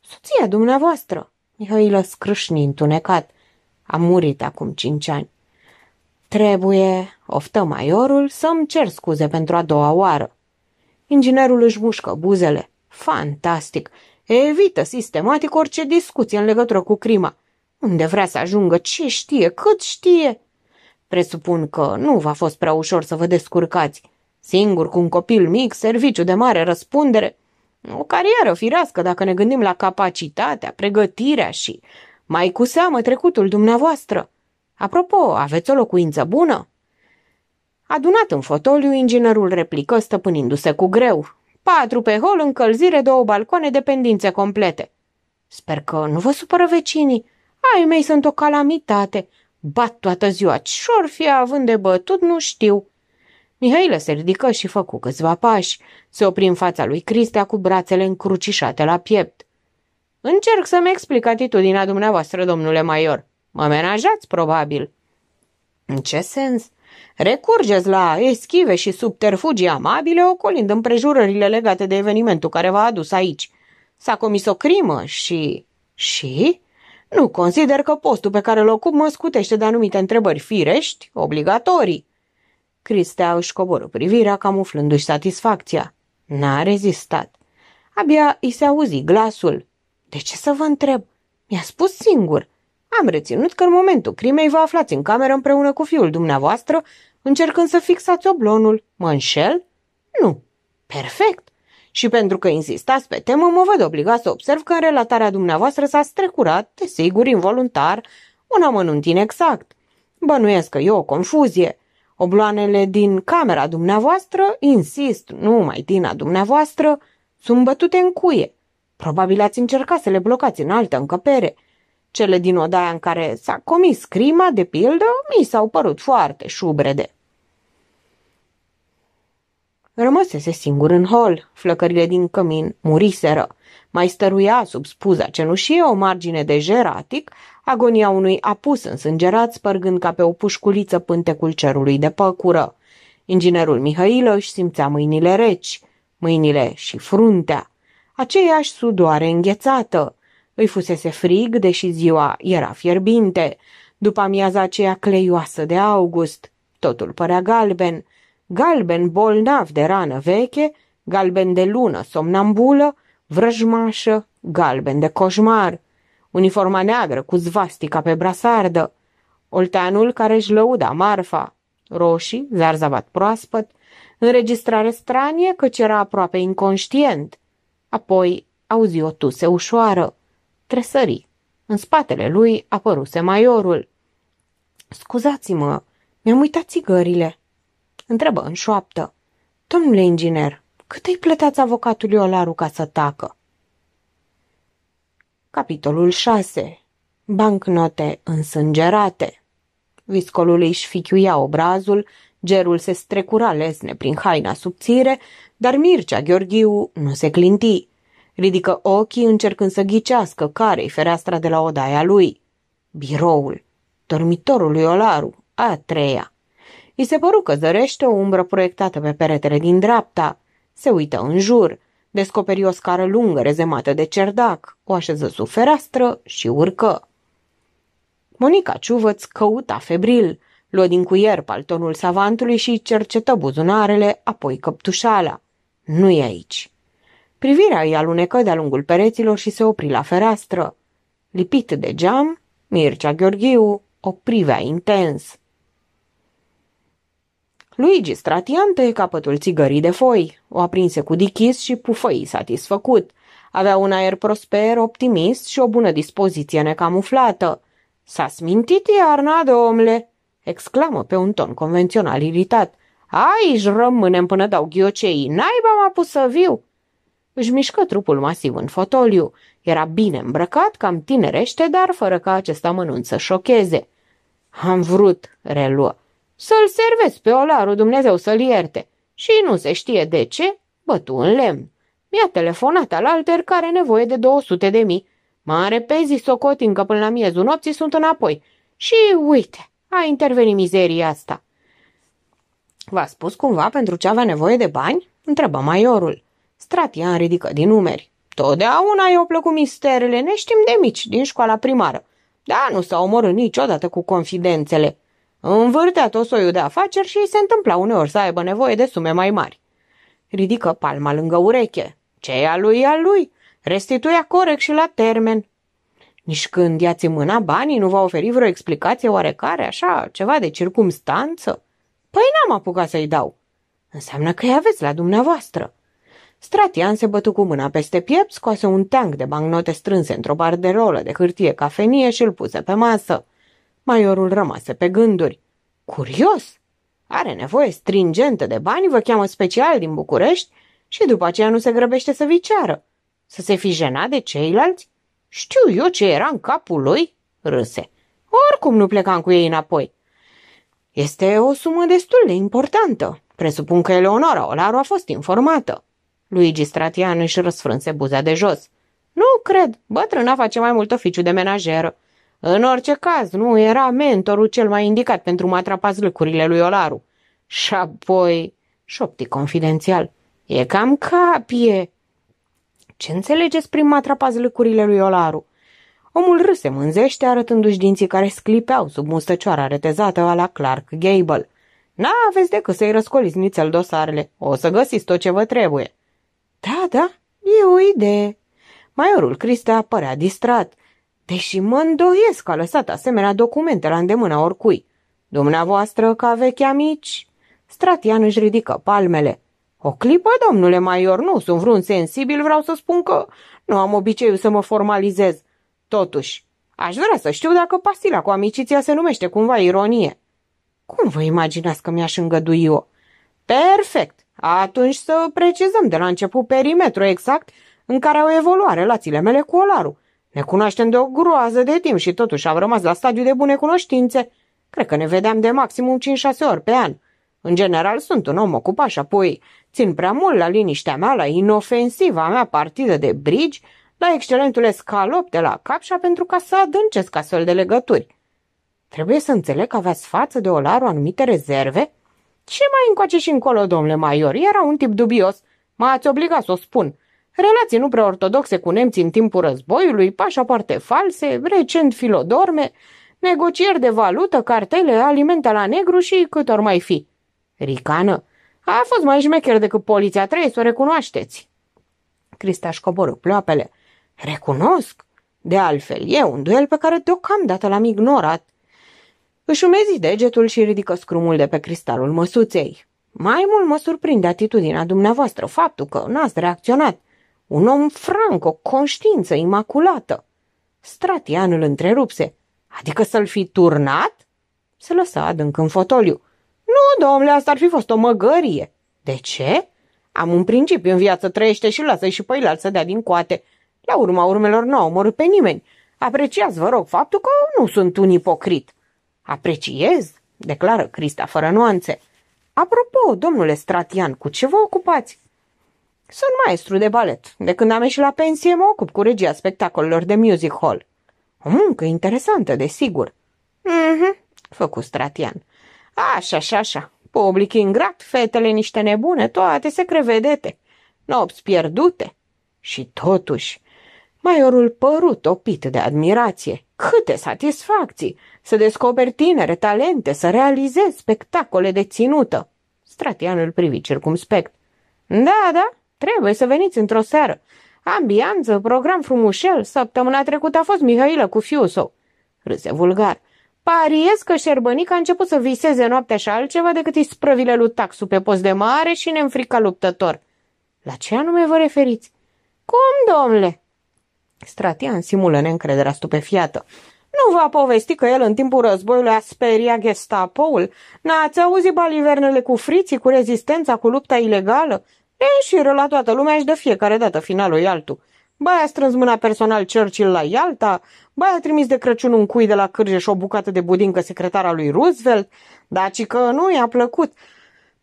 Soția dumneavoastră. Mihailă scrâșni întunecat. A murit acum cinci ani. Trebuie, oftă maiorul, să-mi cer scuze pentru a doua oară. Inginerul își mușcă buzele. Fantastic! Evită sistematic orice discuție în legătură cu crima. Unde vrea să ajungă, ce știe, cât știe. Presupun că nu v-a fost prea ușor să vă descurcați. Singur cu un copil mic, serviciu de mare răspundere. O carieră firească dacă ne gândim la capacitatea, pregătirea și mai cu seamă trecutul dumneavoastră. Apropo, aveți o locuință bună? Adunat în fotoliu, inginerul replică stăpânindu-se cu greu. Patru pe hol, încălzire, două balcoane, dependințe complete. Sper că nu vă supără vecinii. Ai mei sunt o calamitate. Bat toată ziua, ce-or fi având de bătut, nu știu. Mihailă se ridică și făcu câțiva pași. Se opri în fața lui Cristea cu brațele încrucișate la piept. Încerc să-mi explic atitudinea dumneavoastră, domnule Maior. Mă menajați, probabil. În ce sens? Recurgeți la eschive și subterfugii amabile, ocolind împrejurările legate de evenimentul care v-a adus aici. S-a comis o crimă și... Și? Nu consider că postul pe care îl ocup mă scutește de anumite întrebări firești, obligatorii. Cristea își coboră privirea, camuflându-și satisfacția. N-a rezistat. Abia îi se auzi glasul. De ce să vă întreb? Mi-a spus singur. Am reținut că în momentul crimei vă aflați în cameră împreună cu fiul dumneavoastră, încercând să fixați oblonul. Mă înșel? Nu. Perfect. Și pentru că insistați pe temă, mă văd obligat să observ că în relatarea dumneavoastră s-a strecurat, desigur, involuntar, un amănunt inexact. Bănuiesc că e o confuzie. Obloanele din camera dumneavoastră, insist, nu mai din a dumneavoastră, sunt bătute în cuie. Probabil ați încercat să le blocați în altă încăpere. Cele din odaia în care s-a comis crima, de pildă, mi s-au părut foarte șubrede. Rămăsese singur în hol, flăcările din cămin muriseră. Mai stăruia sub spuza cenușie o margine de jeratic, agonia unui apus însângerat spărgând ca pe o pușculiță pântecul cerului de păcură. Inginerul Mihailă își simțea mâinile reci, mâinile și fruntea aceeași sudoare înghețată. Îi fusese frig, deși ziua era fierbinte. După amiaza aceea cleioasă de august, totul părea galben. Galben bolnav de rană veche, galben de lună somnambulă, vrăjmașă, galben de coșmar. Uniforma neagră cu zvastica pe brasardă, olteanul care își lăuda marfa, roșii, zarzavat proaspăt, înregistrare stranie căci era aproape inconștient. Apoi auzi o tuse ușoară. Tresări. În spatele lui apăruse maiorul. Scuzați-mă, mi-am uitat țigările. Întrebă în șoaptă. Domnule inginer, cât îi plăteați avocatului Olaru ca să tacă? Capitolul 6. Bancnote însângerate. Viscolul își fichiuia obrazul Gerul se strecura lesne prin haina subțire, dar Mircea Gheorghiu nu se clinti. Ridică ochii încercând să ghicească care-i fereastra de la odaia lui. Biroul. Dormitorul lui Olaru. A treia. I se păru că zărește o umbră proiectată pe peretele din dreapta. Se uită în jur. Descoperi o scară lungă rezemată de cerdac. O așeză sub fereastră și urcă. Monica Ciuvăț căuta febril – Luă din cuier paltonul savantului și cercetă buzunarele, apoi căptușala. Nu e aici. Privirea îi alunecă de-a lungul pereților și se opri la fereastră. Lipit de geam, Mircea Gheorghiu o privea intens. Luigi Stratian tăie capătul țigării de foi, o aprinse cu dichis și pufăi satisfăcut. Avea un aer prosper, optimist și o bună dispoziție necamuflată. S-a smintit iarna, domnule, exclamă pe un ton convențional iritat. Aici rămânem până dau ghioceii, naiba m-a pus să viu! Își mișcă trupul masiv în fotoliu. Era bine îmbrăcat, cam tinerește, dar fără ca acest amănunt să șocheze. Am vrut, reluă, să-l servesc pe olarul Dumnezeu să-l ierte. Și nu se știe de ce, bătu în lemn. Mi-a telefonat al alter care are nevoie de 200 de mii. Mare pe zi socotin că până la miezul nopții sunt înapoi. Și uite, a intervenit mizeria asta. V-a spus cumva pentru ce avea nevoie de bani? Întrebă maiorul. Stratian ridică din numeri. Totdeauna i-au plăcut misterele, ne știm de mici, din școala primară. Da, nu s-a omorât niciodată cu confidențele. Învârtea tot soiul de afaceri și se întâmpla uneori să aibă nevoie de sume mai mari. Ridică palma lângă ureche. Ce e a lui, e a lui. Restituia corect și la termen. Nici când ia-ți mâna banii, nu va oferi vreo explicație oarecare, așa, ceva de circumstanță? Păi n-am apucat să-i dau. Înseamnă că-i aveți la dumneavoastră. Stratian se bătu cu mâna peste piept, scoase un teanc de bancnote strânse într-o barderolă de hârtie cafenie și îl puse pe masă. Maiorul rămase pe gânduri. Curios! Are nevoie stringentă de bani, vă cheamă special din București și după aceea nu se grăbește să viceară. Să se fi jenat de ceilalți? Știu eu ce era în capul lui, râse. Oricum nu plecam cu ei înapoi. Este o sumă destul de importantă. Presupun că Eleonora Olaru a fost informată. Luigi Stratian își răsfrânse buza de jos. Nu cred, bătrâna face mai mult oficiu de menajeră. În orice caz, nu era mentorul cel mai indicat pentru matrapa zlâcurile lui Olaru. Și apoi, șopti confidențial, e cam capie. Ce înțelegeți prin matrapa lăcurile lui Olaru? Omul râse mânzește, arătându-și dinții care sclipeau sub mustăcioara retezată a la Clark Gable. N-aveți decât să-i răscoliți nițel dosarele. O să găsiți tot ce vă trebuie. Da, da, e o idee. Maiorul Cristea apărea distrat, deși mă îndoiesc că a lăsat asemenea documente la îndemâna oricui. Dumneavoastră, ca vechi amici, Stratian își ridică palmele. O clipă, domnule Maior, nu sunt vreun sensibil, vreau să spun că nu am obiceiul să mă formalizez. Totuși, aș vrea să știu dacă pastila cu amiciția se numește cumva ironie. Cum vă imaginați că mi-aș îngădui eu? Perfect! Atunci să precizăm de la început perimetru exact în care au evoluat relațiile mele cu Olaru. Ne cunoaștem de o groază de timp și totuși am rămas la stadiu de bune cunoștințe. Cred că ne vedeam de maximum 5-6 ori pe an. În general sunt un om ocupat și apoi țin prea mult la liniștea mea, la inofensiva mea partidă de brigi, la excelentul escalop de la Capșa pentru ca să adâncesc astfel de legături. Trebuie să înțeleg că aveați față de Olaru anumite rezerve? Ce mai încoace și încolo, domnule Maior? Era un tip dubios. M-ați obligat să o spun. Relații nu prea ortodoxe cu nemții în timpul războiului, pașapoarte false, recent filodorme, negocieri de valută, cartele, alimente la negru și cât ori mai fi. Ricană, a fost mai șmecher decât poliția, trebuie să o recunoașteți. Cristaș coboră ploapele. Recunosc? De altfel, e un duel pe care deocamdată l-am ignorat. Își umezi degetul și ridică scrumul de pe cristalul măsuței. Mai mult mă surprinde atitudinea dumneavoastră, faptul că n-ați reacționat. Un om franc, o conștiință imaculată. Stratian îl întrerupse. Adică să-l fi turnat? Se lăsa adânc în fotoliu. Nu, domnule, asta ar fi fost o măgărie. De ce? Am un principiu în viață, trăiește și lasă și pe să dea din coate. La urma urmelor nu omor pe nimeni. Apreciați, vă rog, faptul că nu sunt un ipocrit. Apreciez, declară Crista fără nuanțe. Apropo, domnule Stratian, cu ce vă ocupați? Sunt maestru de balet. De când am ieșit la pensie, mă ocup cu regia spectacolelor de music hall. O muncă interesantă, desigur. Mhm, făcu Stratian. Așa așa, așa, public ingrat, fetele niște nebune, toate se crevedete, nopți pierdute. Și totuși, maiorul părut opit de admirație. Câte satisfacții! Să descoperi tinere talente, să realizezi spectacole de ținută. Stratian îl privi circumspect. Da, da, trebuie să veniți într-o seară. Ambianță, program frumușel, săptămâna trecută a fost Mihailă cu fiul său. Râse vulgar. Pariez că Șerbănic a început să viseze noaptea și altceva decât isprăvile lui Taxu pe post de mare și neînfrica luptător. La ce anume vă referiți? Cum, domnule? Stratian simulă neîncrederea stupefiată. Nu va povesti că el în timpul războiului a speria gestapoul? N-ați auzit balivernele cu friții, cu rezistența, cu lupta ilegală? E și la toată lumea și de fiecare dată finalul e altul. Baia a strâns mâna personal Churchill la Ialta, baia a trimis de Crăciun un cui de la cârje și o bucată de budincă secretara lui Roosevelt, daci că nu i-a plăcut.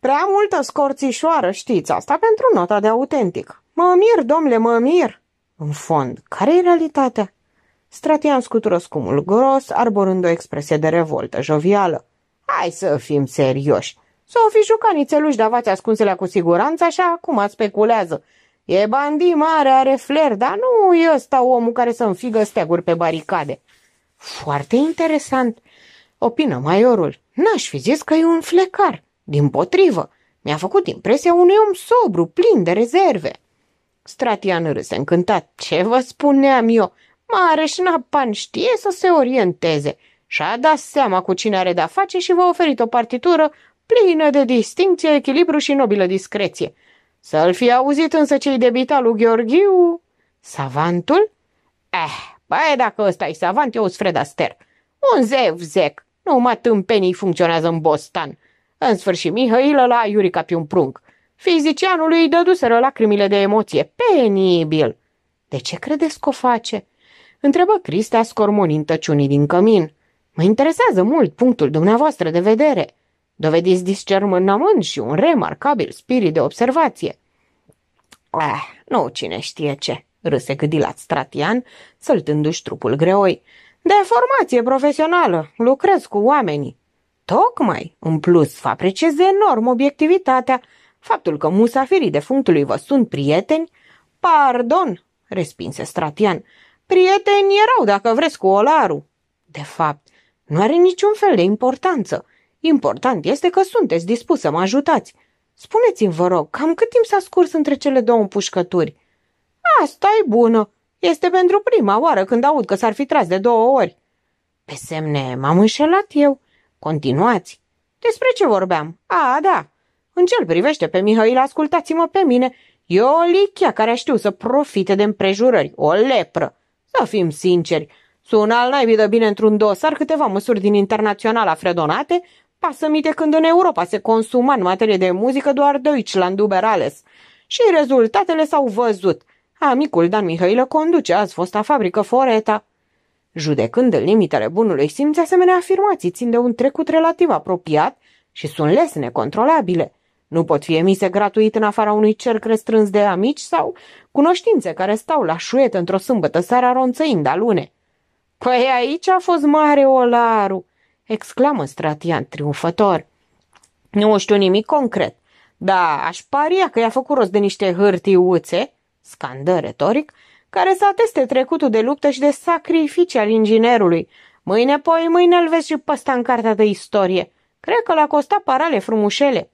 Prea multă scorțișoară, știți asta, pentru nota de autentic. Mă mir, domnule, mă mir! În fond, care e realitatea? Stratian scutură scumul gros, arborând o expresie de revoltă jovială. Hai să fim serioși! S-au fi jucat nițeluși v-ați ascunselea cu siguranță cum acum speculează. E bandi mare, are fler, dar nu e ăsta omul care să înfigă steaguri pe baricade. Foarte interesant, opină maiorul. N-aș fi zis că e un flecar. Din potrivă, mi-a făcut impresia unui om sobru, plin de rezerve. Stratian râse încântat. Ce vă spuneam eu? Mare napan știe să se orienteze și-a dat seama cu cine are de-a face și v-a oferit o partitură plină de distinție, echilibru și nobilă discreție. Să-l fi auzit însă cei de lui Gheorghiu. Savantul? Eh, băi, dacă ăsta e savant, eu Fred Aster. Un zev, zec. Numai tâmpenii funcționează în Bostan. În sfârșit, Mihailă la Iurica pe un prunc. Fizicianul îi dăduseră lacrimile de emoție. Penibil! De ce credeți că o face? Întrebă Cristea scormonind tăciunii din cămin. Mă interesează mult punctul dumneavoastră de vedere. Dovediți discernământ și un remarcabil spirit de observație. Eh, nu cine știe ce, râse gâdilat Stratian, săltându-și trupul greoi. De formație profesională, lucrez cu oamenii. Tocmai, în plus, fapricez enorm obiectivitatea, faptul că musafirii defunctului vă sunt prieteni. Pardon, respinse Stratian, prieteni erau dacă vreți cu Olaru. De fapt, nu are niciun fel de importanță. Important este că sunteți dispus să mă ajutați. Spuneți-mi, vă rog, cam cât timp s-a scurs între cele două împușcături? Asta e bună. Este pentru prima oară când aud că s-ar fi tras de două ori. Pe semne, m-am înșelat eu. Continuați. Despre ce vorbeam? A, da. În cel privește pe Mihail, ascultați-mă pe mine. E o lichia care știu să profite de împrejurări, o lepră. Să fim sinceri, sună al naibii de bine într-un dosar câteva măsuri din internațional fredonate, Pasă minte când în Europa se consuma în materie de muzică doar Deutschland über alles. Și rezultatele s-au văzut. Amicul Dan Mihailă conduce azi fosta fabrică Foreta. Judecând în limitele bunului simț, asemenea afirmații țin de un trecut relativ apropiat și sunt lesne controlabile. Nu pot fi emise gratuit în afara unui cerc restrâns de amici sau cunoștințe care stau la șuet într-o sâmbătă seara ronțăind alune. Păi aici a fost mare olaru exclamă Stratian triumfător. Nu știu nimic concret, dar aș paria că i-a făcut rost de niște hârtiuțe, scandă retoric, care să ateste trecutul de luptă și de sacrificii al inginerului. Mâine, poi, mâine îl vezi și păsta în cartea de istorie. Cred că l-a costat parale frumușele.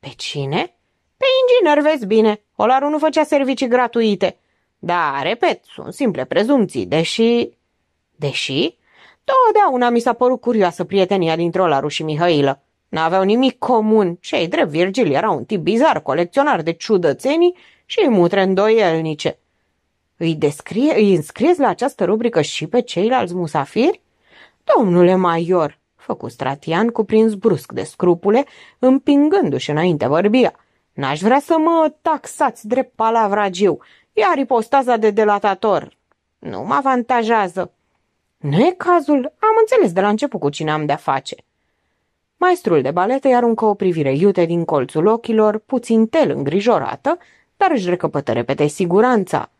Pe cine? Pe inginer, vezi bine. Olarul nu făcea servicii gratuite. Da, repet, sunt simple prezumții, deși... Deși? Totdeauna mi s-a părut curioasă prietenia dintre Olaru și Mihailă. N-aveau nimic comun și ei drept Virgil era un tip bizar, colecționar de ciudățenii și mutre îndoielnice. Îi, descrie, îi înscrieți la această rubrică și pe ceilalți musafiri? Domnule Maior, făcu Stratian cuprins brusc de scrupule, împingându-și înainte vorbia. N-aș vrea să mă taxați drept palavragiu, iar ipostaza de delatator nu mă avantajează. Nu e cazul? Am înțeles de la început cu cine am de-a face. Maestrul de balet îi aruncă o privire iute din colțul ochilor, puțin tel îngrijorată, dar își recăpătă repede siguranța.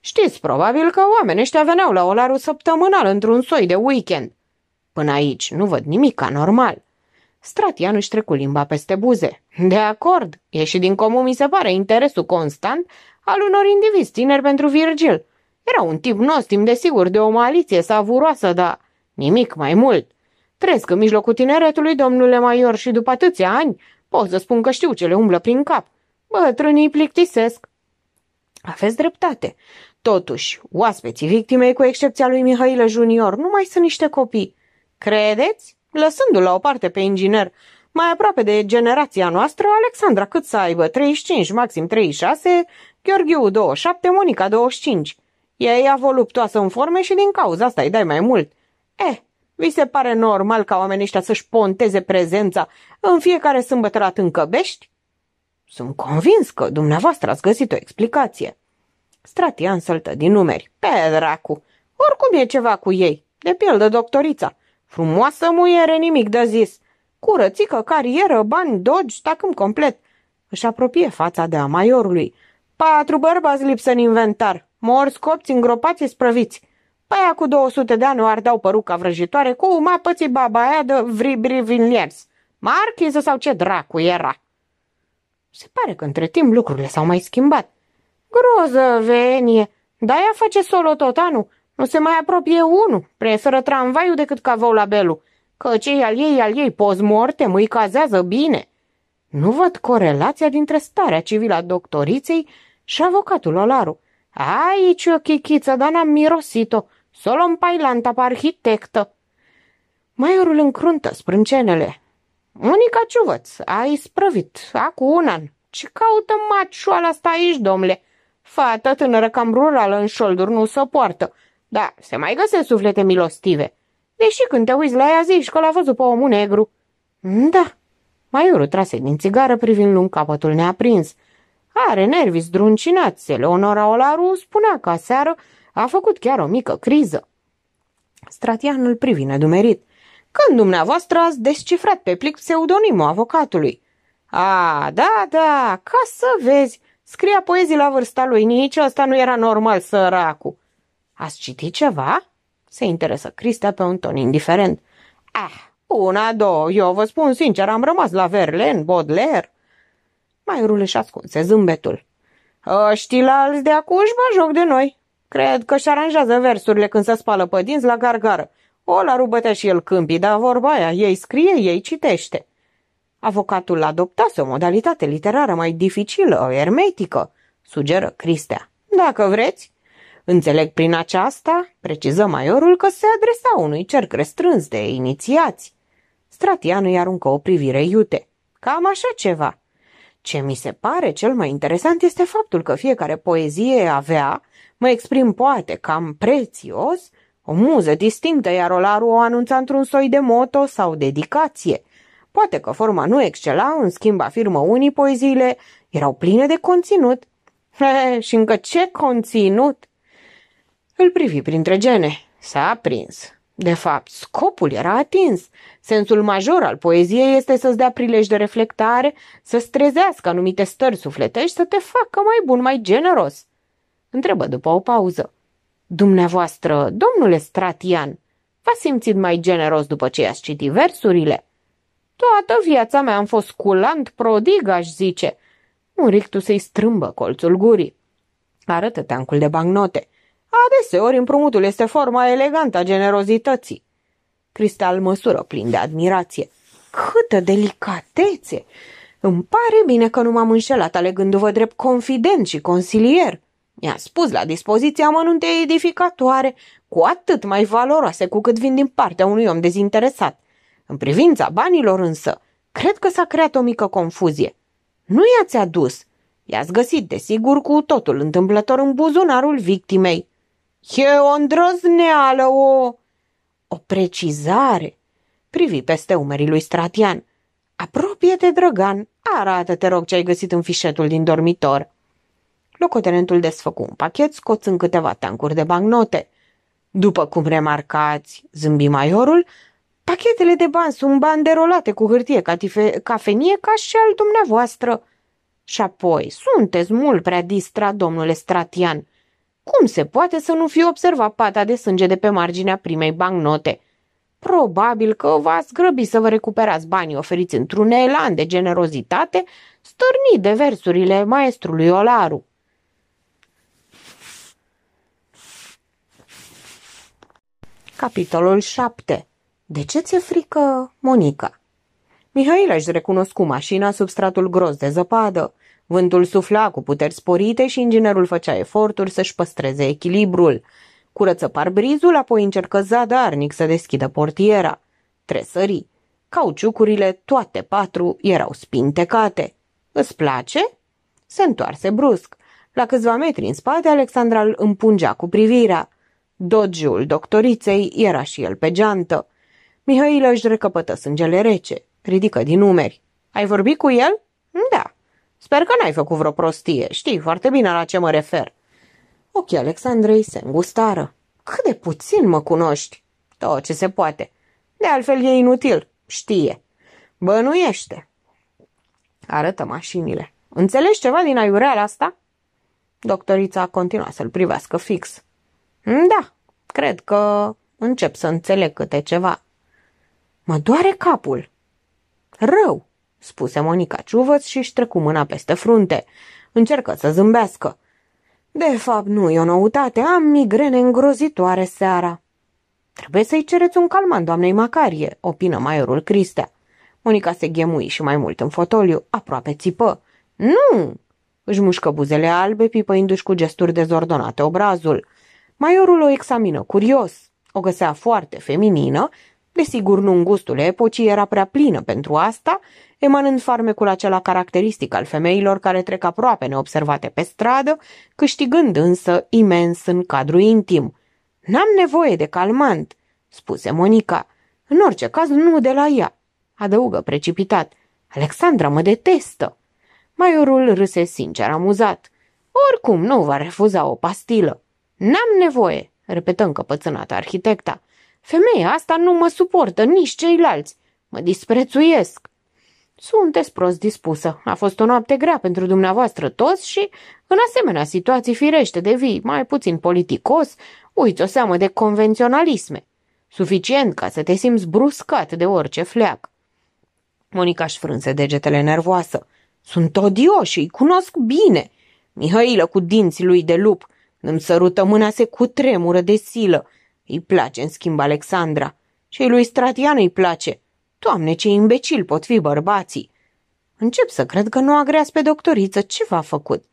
Știți probabil că oamenii ăștia veneau la olarul săptămânal într-un soi de weekend. Până aici nu văd nimic anormal. Stratian își trecu limba peste buze. De acord, e și din comun mi se pare interesul constant al unor indivizi tineri pentru Virgil. Era un tip nostim, desigur, de o maliție savuroasă, dar nimic mai mult. Trăiesc în mijlocul tineretului, domnule Maior, și după atâția ani pot să spun că știu ce le umblă prin cap. Bătrânii plictisesc. Aveți dreptate. Totuși, oaspeții victimei, cu excepția lui Mihailă Junior, nu mai sunt niște copii. Credeți? Lăsându-l la o parte pe inginer, mai aproape de generația noastră, Alexandra cât să aibă? 35, maxim 36, Gheorghiu 27, Monica 25. E ea voluptoasă în forme și din cauza asta îi dai mai mult. Eh, vi se pare normal ca oamenii ăștia să-și ponteze prezența în fiecare sâmbătă la Tâncăbești? Sunt convins că dumneavoastră ați găsit o explicație. Stratian săltă din numeri. Pe dracu! Oricum e ceva cu ei. De pildă doctorița. Frumoasă muiere, nimic de zis. Curățică, carieră, bani, dogi, tacâm complet. Își apropie fața de a maiorului. Patru bărbați lipsă în inventar. Mor scopți, îngropați, sprăviți. Păia cu 200 de ani o ardau păruca vrăjitoare cu uma pății babaia de vinliers. Marchiză sau ce dracu era? Se pare că între timp lucrurile s-au mai schimbat. Groză venie, dar ea face solo tot anul. Nu se mai apropie unul, preferă tramvaiul decât cavou la belu, că cei al ei al ei morte, îi cazează bine. Nu văd corelația dintre starea civilă a doctoriței și avocatul Olaru. Aici o chichiță, dar n-am mirosit-o. Să o luăm pailanta pe arhitectă. Maiorul încruntă sprâncenele. Unica ciuvăț, ai sprăvit, acum un an. Ce caută macioala asta aici, domnule? Fata tânără cam rurală în șolduri nu se poartă, dar se mai găsesc suflete milostive. Deși când te uiți la ea zici că l-a văzut pe omul negru. Da, Maiorul trase din țigară privind lung capătul neaprins. Are nervi zdruncinați, Eleonora Olaru spunea că aseară a făcut chiar o mică criză. Stratianul privi nedumerit. Când dumneavoastră ați descifrat pe plic pseudonimul avocatului. A, da, da, ca să vezi, scria poezii la vârsta lui, nici ăsta nu era normal, săracu. Ați citit ceva? Se interesă Cristea pe un ton indiferent. Ah, una, două, eu vă spun sincer, am rămas la Verlaine, Baudelaire. Maiorul și ascunse zâmbetul. Ă, știi la alți de acuși, mă joc de noi. Cred că și aranjează versurile când se spală pe dinți la gargară. O la rubătea și el câmpii, dar vorba aia, ei scrie, ei citește. Avocatul adoptase o modalitate literară mai dificilă, o ermetică, sugeră Cristea. Dacă vreți. Înțeleg prin aceasta, preciză maiorul, că se adresa unui cerc restrâns de inițiați. Stratianu i aruncă o privire iute. Cam așa ceva. Ce mi se pare cel mai interesant este faptul că fiecare poezie avea, mă exprim poate cam prețios, o muză distinctă, iar Olaru o anunța într-un soi de moto sau dedicație. Poate că forma nu excela, în schimb afirmă unii poeziile erau pline de conținut. <laughs> He, și încă ce conținut! Îl privi printre gene. S-a prins. De fapt, scopul era atins. Sensul major al poeziei este să-ți dea prilej de reflectare, să-ți trezească anumite stări sufletești, să te facă mai bun, mai generos. Întrebă după o pauză. Dumneavoastră, domnule Stratian, v-ați simțit mai generos după ce i-ați citit versurile? Toată viața mea am fost culant prodig, aș zice. Un rictu să-i strâmbă colțul gurii. Arătă teancul de bancnote. Adeseori împrumutul este forma elegantă a generozității. Cristal măsură plin de admirație. Câtă delicatețe! Îmi pare bine că nu m-am înșelat alegându-vă drept confident și consilier. Mi-a spus la dispoziția amănunte edificatoare, cu atât mai valoroase cu cât vin din partea unui om dezinteresat. În privința banilor însă, cred că s-a creat o mică confuzie. Nu i-ați adus. I-ați găsit, desigur, cu totul întâmplător în buzunarul victimei. E o îndrăzneală, o... O precizare. Privi peste umerii lui Stratian. Apropie-te, Drăgan, arată-te rog ce ai găsit în fișetul din dormitor. Locotenentul desfăcu un pachet, scoțând câteva tancuri de bancnote. După cum remarcați, zâmbi maiorul, pachetele de bani sunt derolate cu hârtie catife, cafenie ca și al dumneavoastră. Și apoi, sunteți mult prea distrat, domnule Stratian. Cum se poate să nu fie observat pata de sânge de pe marginea primei bancnote? Probabil că v-ați grăbi să vă recuperați banii oferiți într-un elan de generozitate, stârnit de versurile maestrului Olaru. Capitolul 7. De ce ți-e frică, Monica? Mihaila își recunoscu mașina sub stratul gros de zăpadă. Vântul sufla cu puteri sporite și inginerul făcea eforturi să-și păstreze echilibrul. Curăță parbrizul, apoi încercă zadarnic să deschidă portiera. Tresări. Cauciucurile, toate patru, erau spintecate. Îți place?" Se întoarse brusc. La câțiva metri în spate, Alexandra îl împungea cu privirea. Dogiul doctoriței era și el pe geantă. Mihail își recăpătă sângele rece, ridică din umeri. Ai vorbit cu el?" Da." Sper că n-ai făcut vreo prostie, știi foarte bine la ce mă refer. Ochii Alexandrei se îngustară. Cât de puțin mă cunoști. Tot ce se poate. De altfel e inutil. Știe. Bănuiește. Arătă mașinile. Înțelegi ceva din aiureala asta? Doctorița a continuat să-l privească fix. Da, cred că încep să înțeleg câte ceva. Mă doare capul. Rău spuse Monica Ciuvăț și își trecu mâna peste frunte. Încercă să zâmbească. De fapt, nu e o noutate, am migrene îngrozitoare seara. Trebuie să-i cereți un calmant doamnei Macarie, opină maiorul Cristea. Monica se ghemui și mai mult în fotoliu, aproape țipă. Nu! Își mușcă buzele albe, pipăindu-și cu gesturi dezordonate obrazul. Maiorul o examină curios. O găsea foarte feminină, desigur nu în gustul epocii era prea plină pentru asta, emanând farmecul acela caracteristic al femeilor care trec aproape neobservate pe stradă, câștigând însă imens în cadru intim. N-am nevoie de calmant, spuse Monica. În orice caz, nu de la ea, adăugă precipitat. Alexandra mă detestă. Maiorul râse sincer amuzat. Oricum nu va refuza o pastilă. N-am nevoie, repetă încăpățânată arhitecta. Femeia asta nu mă suportă, nici ceilalți. Mă disprețuiesc. Sunteți prost dispusă. A fost o noapte grea pentru dumneavoastră toți și, în asemenea situații firește, devii mai puțin politicos, uiți o seamă de convenționalisme. Suficient ca să te simți bruscat de orice fleac. Monica își frânse degetele nervoasă. Sunt odioși, îi cunosc bine. Mihailă cu dinții lui de lup. Îmi sărută mâna, se cu tremură de silă. Îi place, în schimb, Alexandra. Și lui Stratian îi place. Doamne, ce imbecil pot fi bărbații! Încep să cred că nu agreas pe doctoriță ce v-a făcut.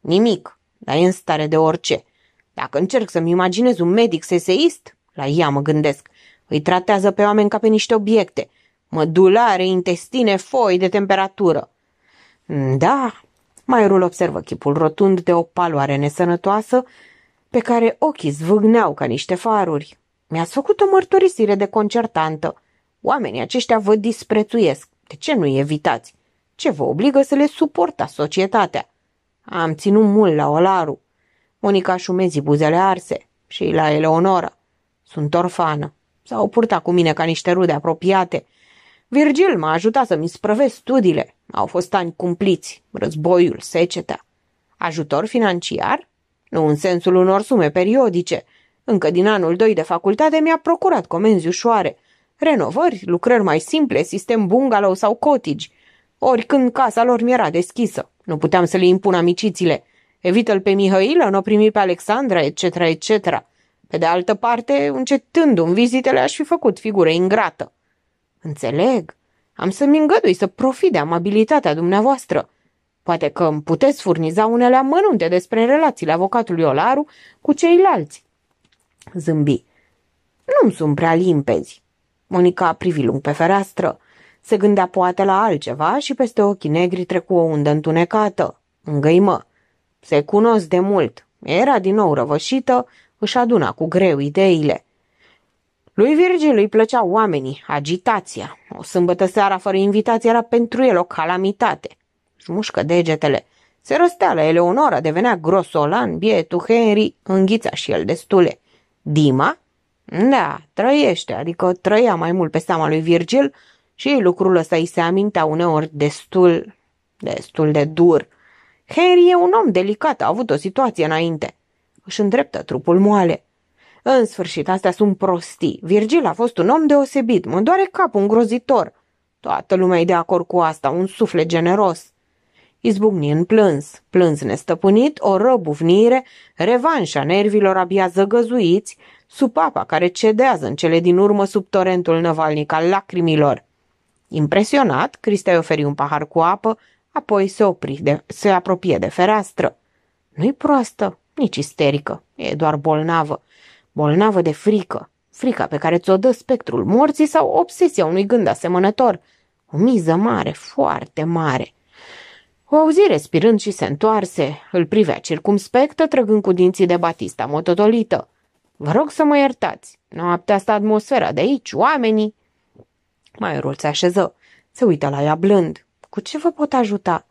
Nimic, dar e în stare de orice. Dacă încerc să-mi imaginez un medic seseist, la ea mă gândesc. Îi tratează pe oameni ca pe niște obiecte. Mădulare, intestine, foi de temperatură. Da, Maierul observă chipul rotund de o paloare nesănătoasă pe care ochii zvâgneau ca niște faruri. Mi-ați făcut o mărturisire de concertantă. Oamenii aceștia vă disprețuiesc. De ce nu i evitați? Ce vă obligă să le suporta societatea? Am ținut mult la Olaru. Monica șumezi buzele arse și la Eleonora. Sunt orfană. S-au purtat cu mine ca niște rude apropiate. Virgil m-a ajutat să-mi sprăvesc studiile. Au fost ani cumpliți, războiul, seceta. Ajutor financiar? Nu în sensul unor sume periodice. Încă din anul 2 de facultate mi-a procurat comenzi ușoare. Renovări, lucrări mai simple, sistem bungalow sau cottage. Ori când casa lor mi era deschisă. Nu puteam să le impun amicițile. Evită-l pe Mihailă, nu o primi pe Alexandra, etc., etc. Pe de altă parte, încetându-mi vizitele, aș fi făcut figură ingrată. Înțeleg. Am să-mi îngădui să profit de amabilitatea dumneavoastră. Poate că îmi puteți furniza unele amănunte despre relațiile avocatului Olaru cu ceilalți. Zâmbi. Nu-mi sunt prea limpezi. Monica privi lung pe fereastră. Se gândea poate la altceva și peste ochii negri trecu o undă întunecată. Îngăimă. Se cunosc de mult. Era din nou răvășită, își aduna cu greu ideile. Lui Virgil îi plăceau oamenii, agitația. O sâmbătă seara fără invitație era pentru el o calamitate. Își mușcă degetele. Se răstea la Eleonora, devenea grosolan, bietul Henry, înghița și el destule. Dima da, trăiește, adică trăia mai mult pe seama lui Virgil și lucrul ăsta îi se amintea uneori destul, destul de dur. Henry e un om delicat, a avut o situație înainte. Își îndreptă trupul moale. În sfârșit, astea sunt prostii. Virgil a fost un om deosebit, mă doare capul îngrozitor. Toată lumea e de acord cu asta, un suflet generos. Izbucni în plâns, plâns nestăpânit, o răbufnire, revanșa nervilor abia zăgăzuiți, supapa care cedează în cele din urmă sub torentul năvalnic al lacrimilor. Impresionat, Cristea oferi un pahar cu apă, apoi se opri, de, se apropie de fereastră. Nu-i proastă, nici isterică, e doar bolnavă. Bolnavă de frică, frica pe care ți-o dă spectrul morții sau obsesia unui gând asemănător. O miză mare, foarte mare. O auzi respirând și se întoarse, îl privea circumspectă, trăgând cu dinții de batista mototolită. Vă rog să mă iertați. Noaptea asta atmosfera de aici, oamenii... Maiorul se așeză. Se uită la ea blând. Cu ce vă pot ajuta?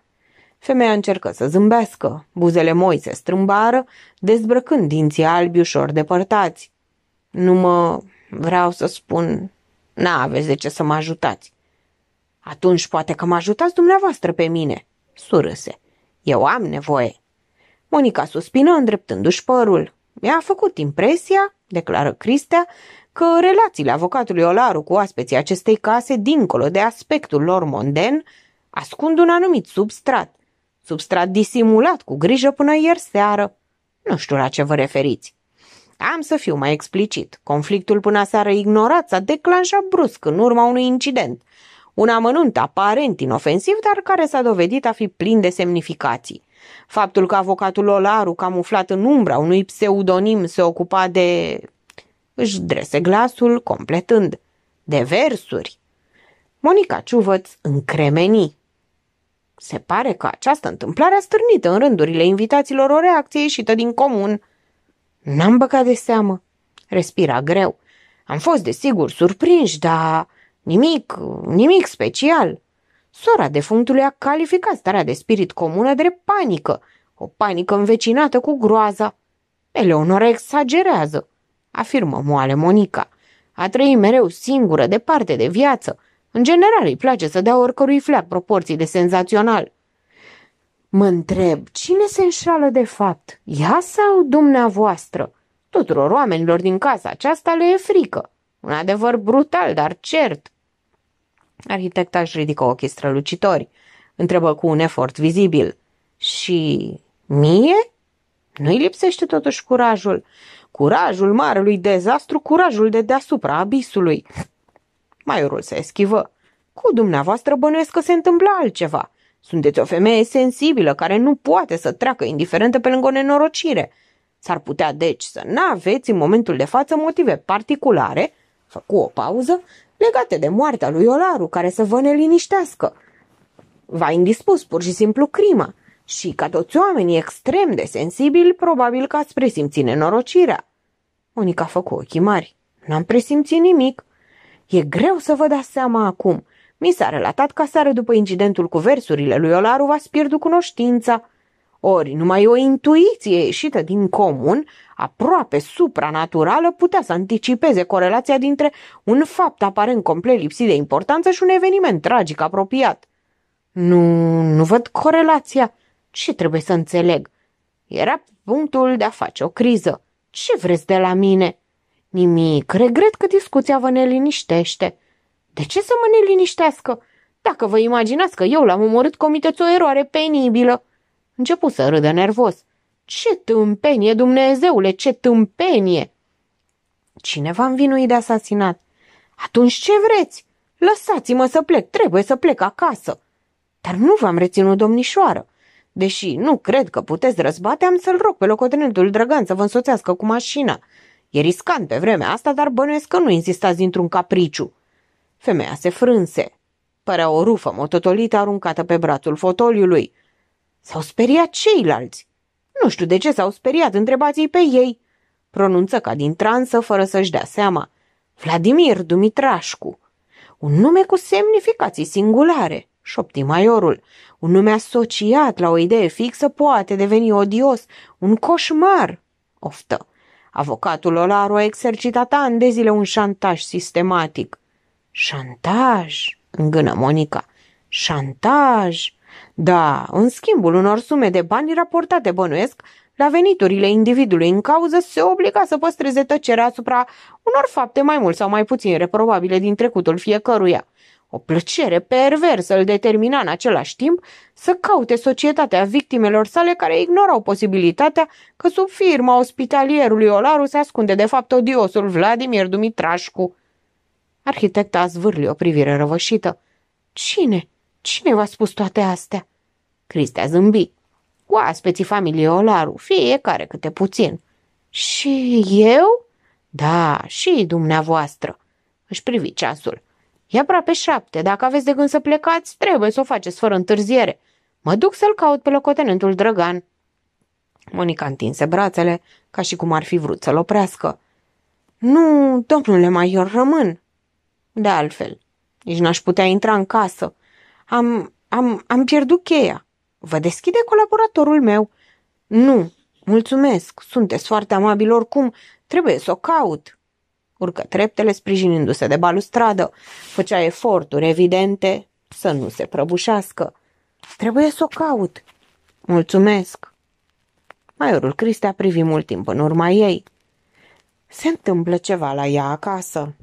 Femeia încercă să zâmbească. Buzele moi se strâmbară, dezbrăcând dinții albi ușor depărtați. Nu mă... vreau să spun... N-aveți de ce să mă ajutați. Atunci poate că mă ajutați dumneavoastră pe mine, surâse. Eu am nevoie. Monica suspină îndreptându-și părul. Mi-a făcut impresia, declară Cristea, că relațiile avocatului Olaru cu aspeții acestei case, dincolo de aspectul lor monden, ascund un anumit substrat. Substrat disimulat cu grijă până ieri seară. Nu știu la ce vă referiți. Am să fiu mai explicit. Conflictul până seară ignorat s-a declanșat brusc în urma unui incident. Un amănunt aparent inofensiv, dar care s-a dovedit a fi plin de semnificații. Faptul că avocatul Olaru, camuflat în umbra unui pseudonim, se ocupa de... își drese glasul, completând. De versuri. Monica Ciuvăț încremeni. Se pare că această întâmplare a stârnit în rândurile invitaților o reacție ieșită din comun. N-am băgat de seamă. Respira greu. Am fost, desigur, surprinși, dar nimic, nimic special. Sora defunctului a calificat starea de spirit comună drept panică, o panică învecinată cu groaza. Eleonora exagerează, afirmă moale Monica. A trăit mereu singură, departe de viață. În general îi place să dea oricărui fleac proporții de senzațional. Mă întreb, cine se înșală de fapt? Ea sau dumneavoastră? Tuturor oamenilor din casa aceasta le e frică. Un adevăr brutal, dar cert. Arhitecta își ridică ochii strălucitori. Întrebă cu un efort vizibil. Și mie? Nu-i lipsește totuși curajul. Curajul marelui dezastru, curajul de deasupra abisului. Maiorul se eschivă. Cu dumneavoastră bănuiesc că se întâmplă altceva. Sunteți o femeie sensibilă care nu poate să treacă indiferentă pe lângă o nenorocire. S-ar putea deci să n-aveți în momentul de față motive particulare, făcu o pauză, legate de moartea lui Olaru, care să vă neliniștească. V-a indispus pur și simplu crima și, ca toți oamenii extrem de sensibili, probabil că ați presimțit nenorocirea. Monica făcut ochii mari. N-am presimțit nimic. E greu să vă dați seama acum. Mi s-a relatat că seară după incidentul cu versurile lui Olaru v-ați pierdut cunoștința. Ori numai o intuiție ieșită din comun, aproape supranaturală, putea să anticipeze corelația dintre un fapt aparent complet lipsit de importanță și un eveniment tragic apropiat. Nu, nu văd corelația. Ce trebuie să înțeleg? Era punctul de a face o criză. Ce vreți de la mine? Nimic, regret că discuția vă neliniștește. De ce să mă neliniștească? Dacă vă imaginați că eu l-am omorât, comiteți o eroare penibilă. Începu să râdă nervos. Ce tâmpenie, Dumnezeule, ce tâmpenie! Cine v-a învinuit de asasinat? Atunci ce vreți? Lăsați-mă să plec, trebuie să plec acasă. Dar nu v-am reținut, domnișoară. Deși nu cred că puteți răzbate, am să-l rog pe locotenentul Drăgan să vă însoțească cu mașina. E riscant pe vremea asta, dar bănuiesc că nu insistați dintr-un capriciu. Femeia se frânse. Părea o rufă mototolită aruncată pe brațul fotoliului. S-au speriat ceilalți. Nu știu de ce s-au speriat, întrebați-i pe ei. Pronunță ca din transă, fără să-și dea seama. Vladimir Dumitrașcu. Un nume cu semnificații singulare, șopti maiorul. Un nume asociat la o idee fixă poate deveni odios, un coșmar, oftă. Avocatul Olaru a exercitat ani de zile un șantaj sistematic. Șantaj, îngână Monica. Șantaj! Da, în schimbul unor sume de bani raportate bănuiesc la veniturile individului în cauză se obliga să păstreze tăcerea asupra unor fapte mai mult sau mai puțin reprobabile din trecutul fiecăruia. O plăcere perversă îl determina în același timp să caute societatea victimelor sale care ignorau posibilitatea că sub firma ospitalierului Olaru se ascunde de fapt odiosul Vladimir Dumitrașcu. Arhitecta a zvârli o privire răvășită. Cine? Cine v-a spus toate astea? Cristea zâmbi. Oaspeții familiei Olaru, fiecare câte puțin. Și eu? Da, și dumneavoastră. Își privi ceasul. E aproape șapte. Dacă aveți de gând să plecați, trebuie să o faceți fără întârziere. Mă duc să-l caut pe locotenentul Drăgan. Monica întinse brațele, ca și cum ar fi vrut să-l oprească. Nu, domnule Maior, rămân. De altfel, nici n-aș putea intra în casă. Am, am, am pierdut cheia. Vă deschide colaboratorul meu. Nu, mulțumesc, sunteți foarte amabil oricum, trebuie să o caut. Urcă treptele sprijinindu-se de balustradă. Făcea eforturi evidente să nu se prăbușească. Trebuie să o caut. Mulțumesc. Maiorul Cristea privi mult timp în urma ei. Se întâmplă ceva la ea acasă.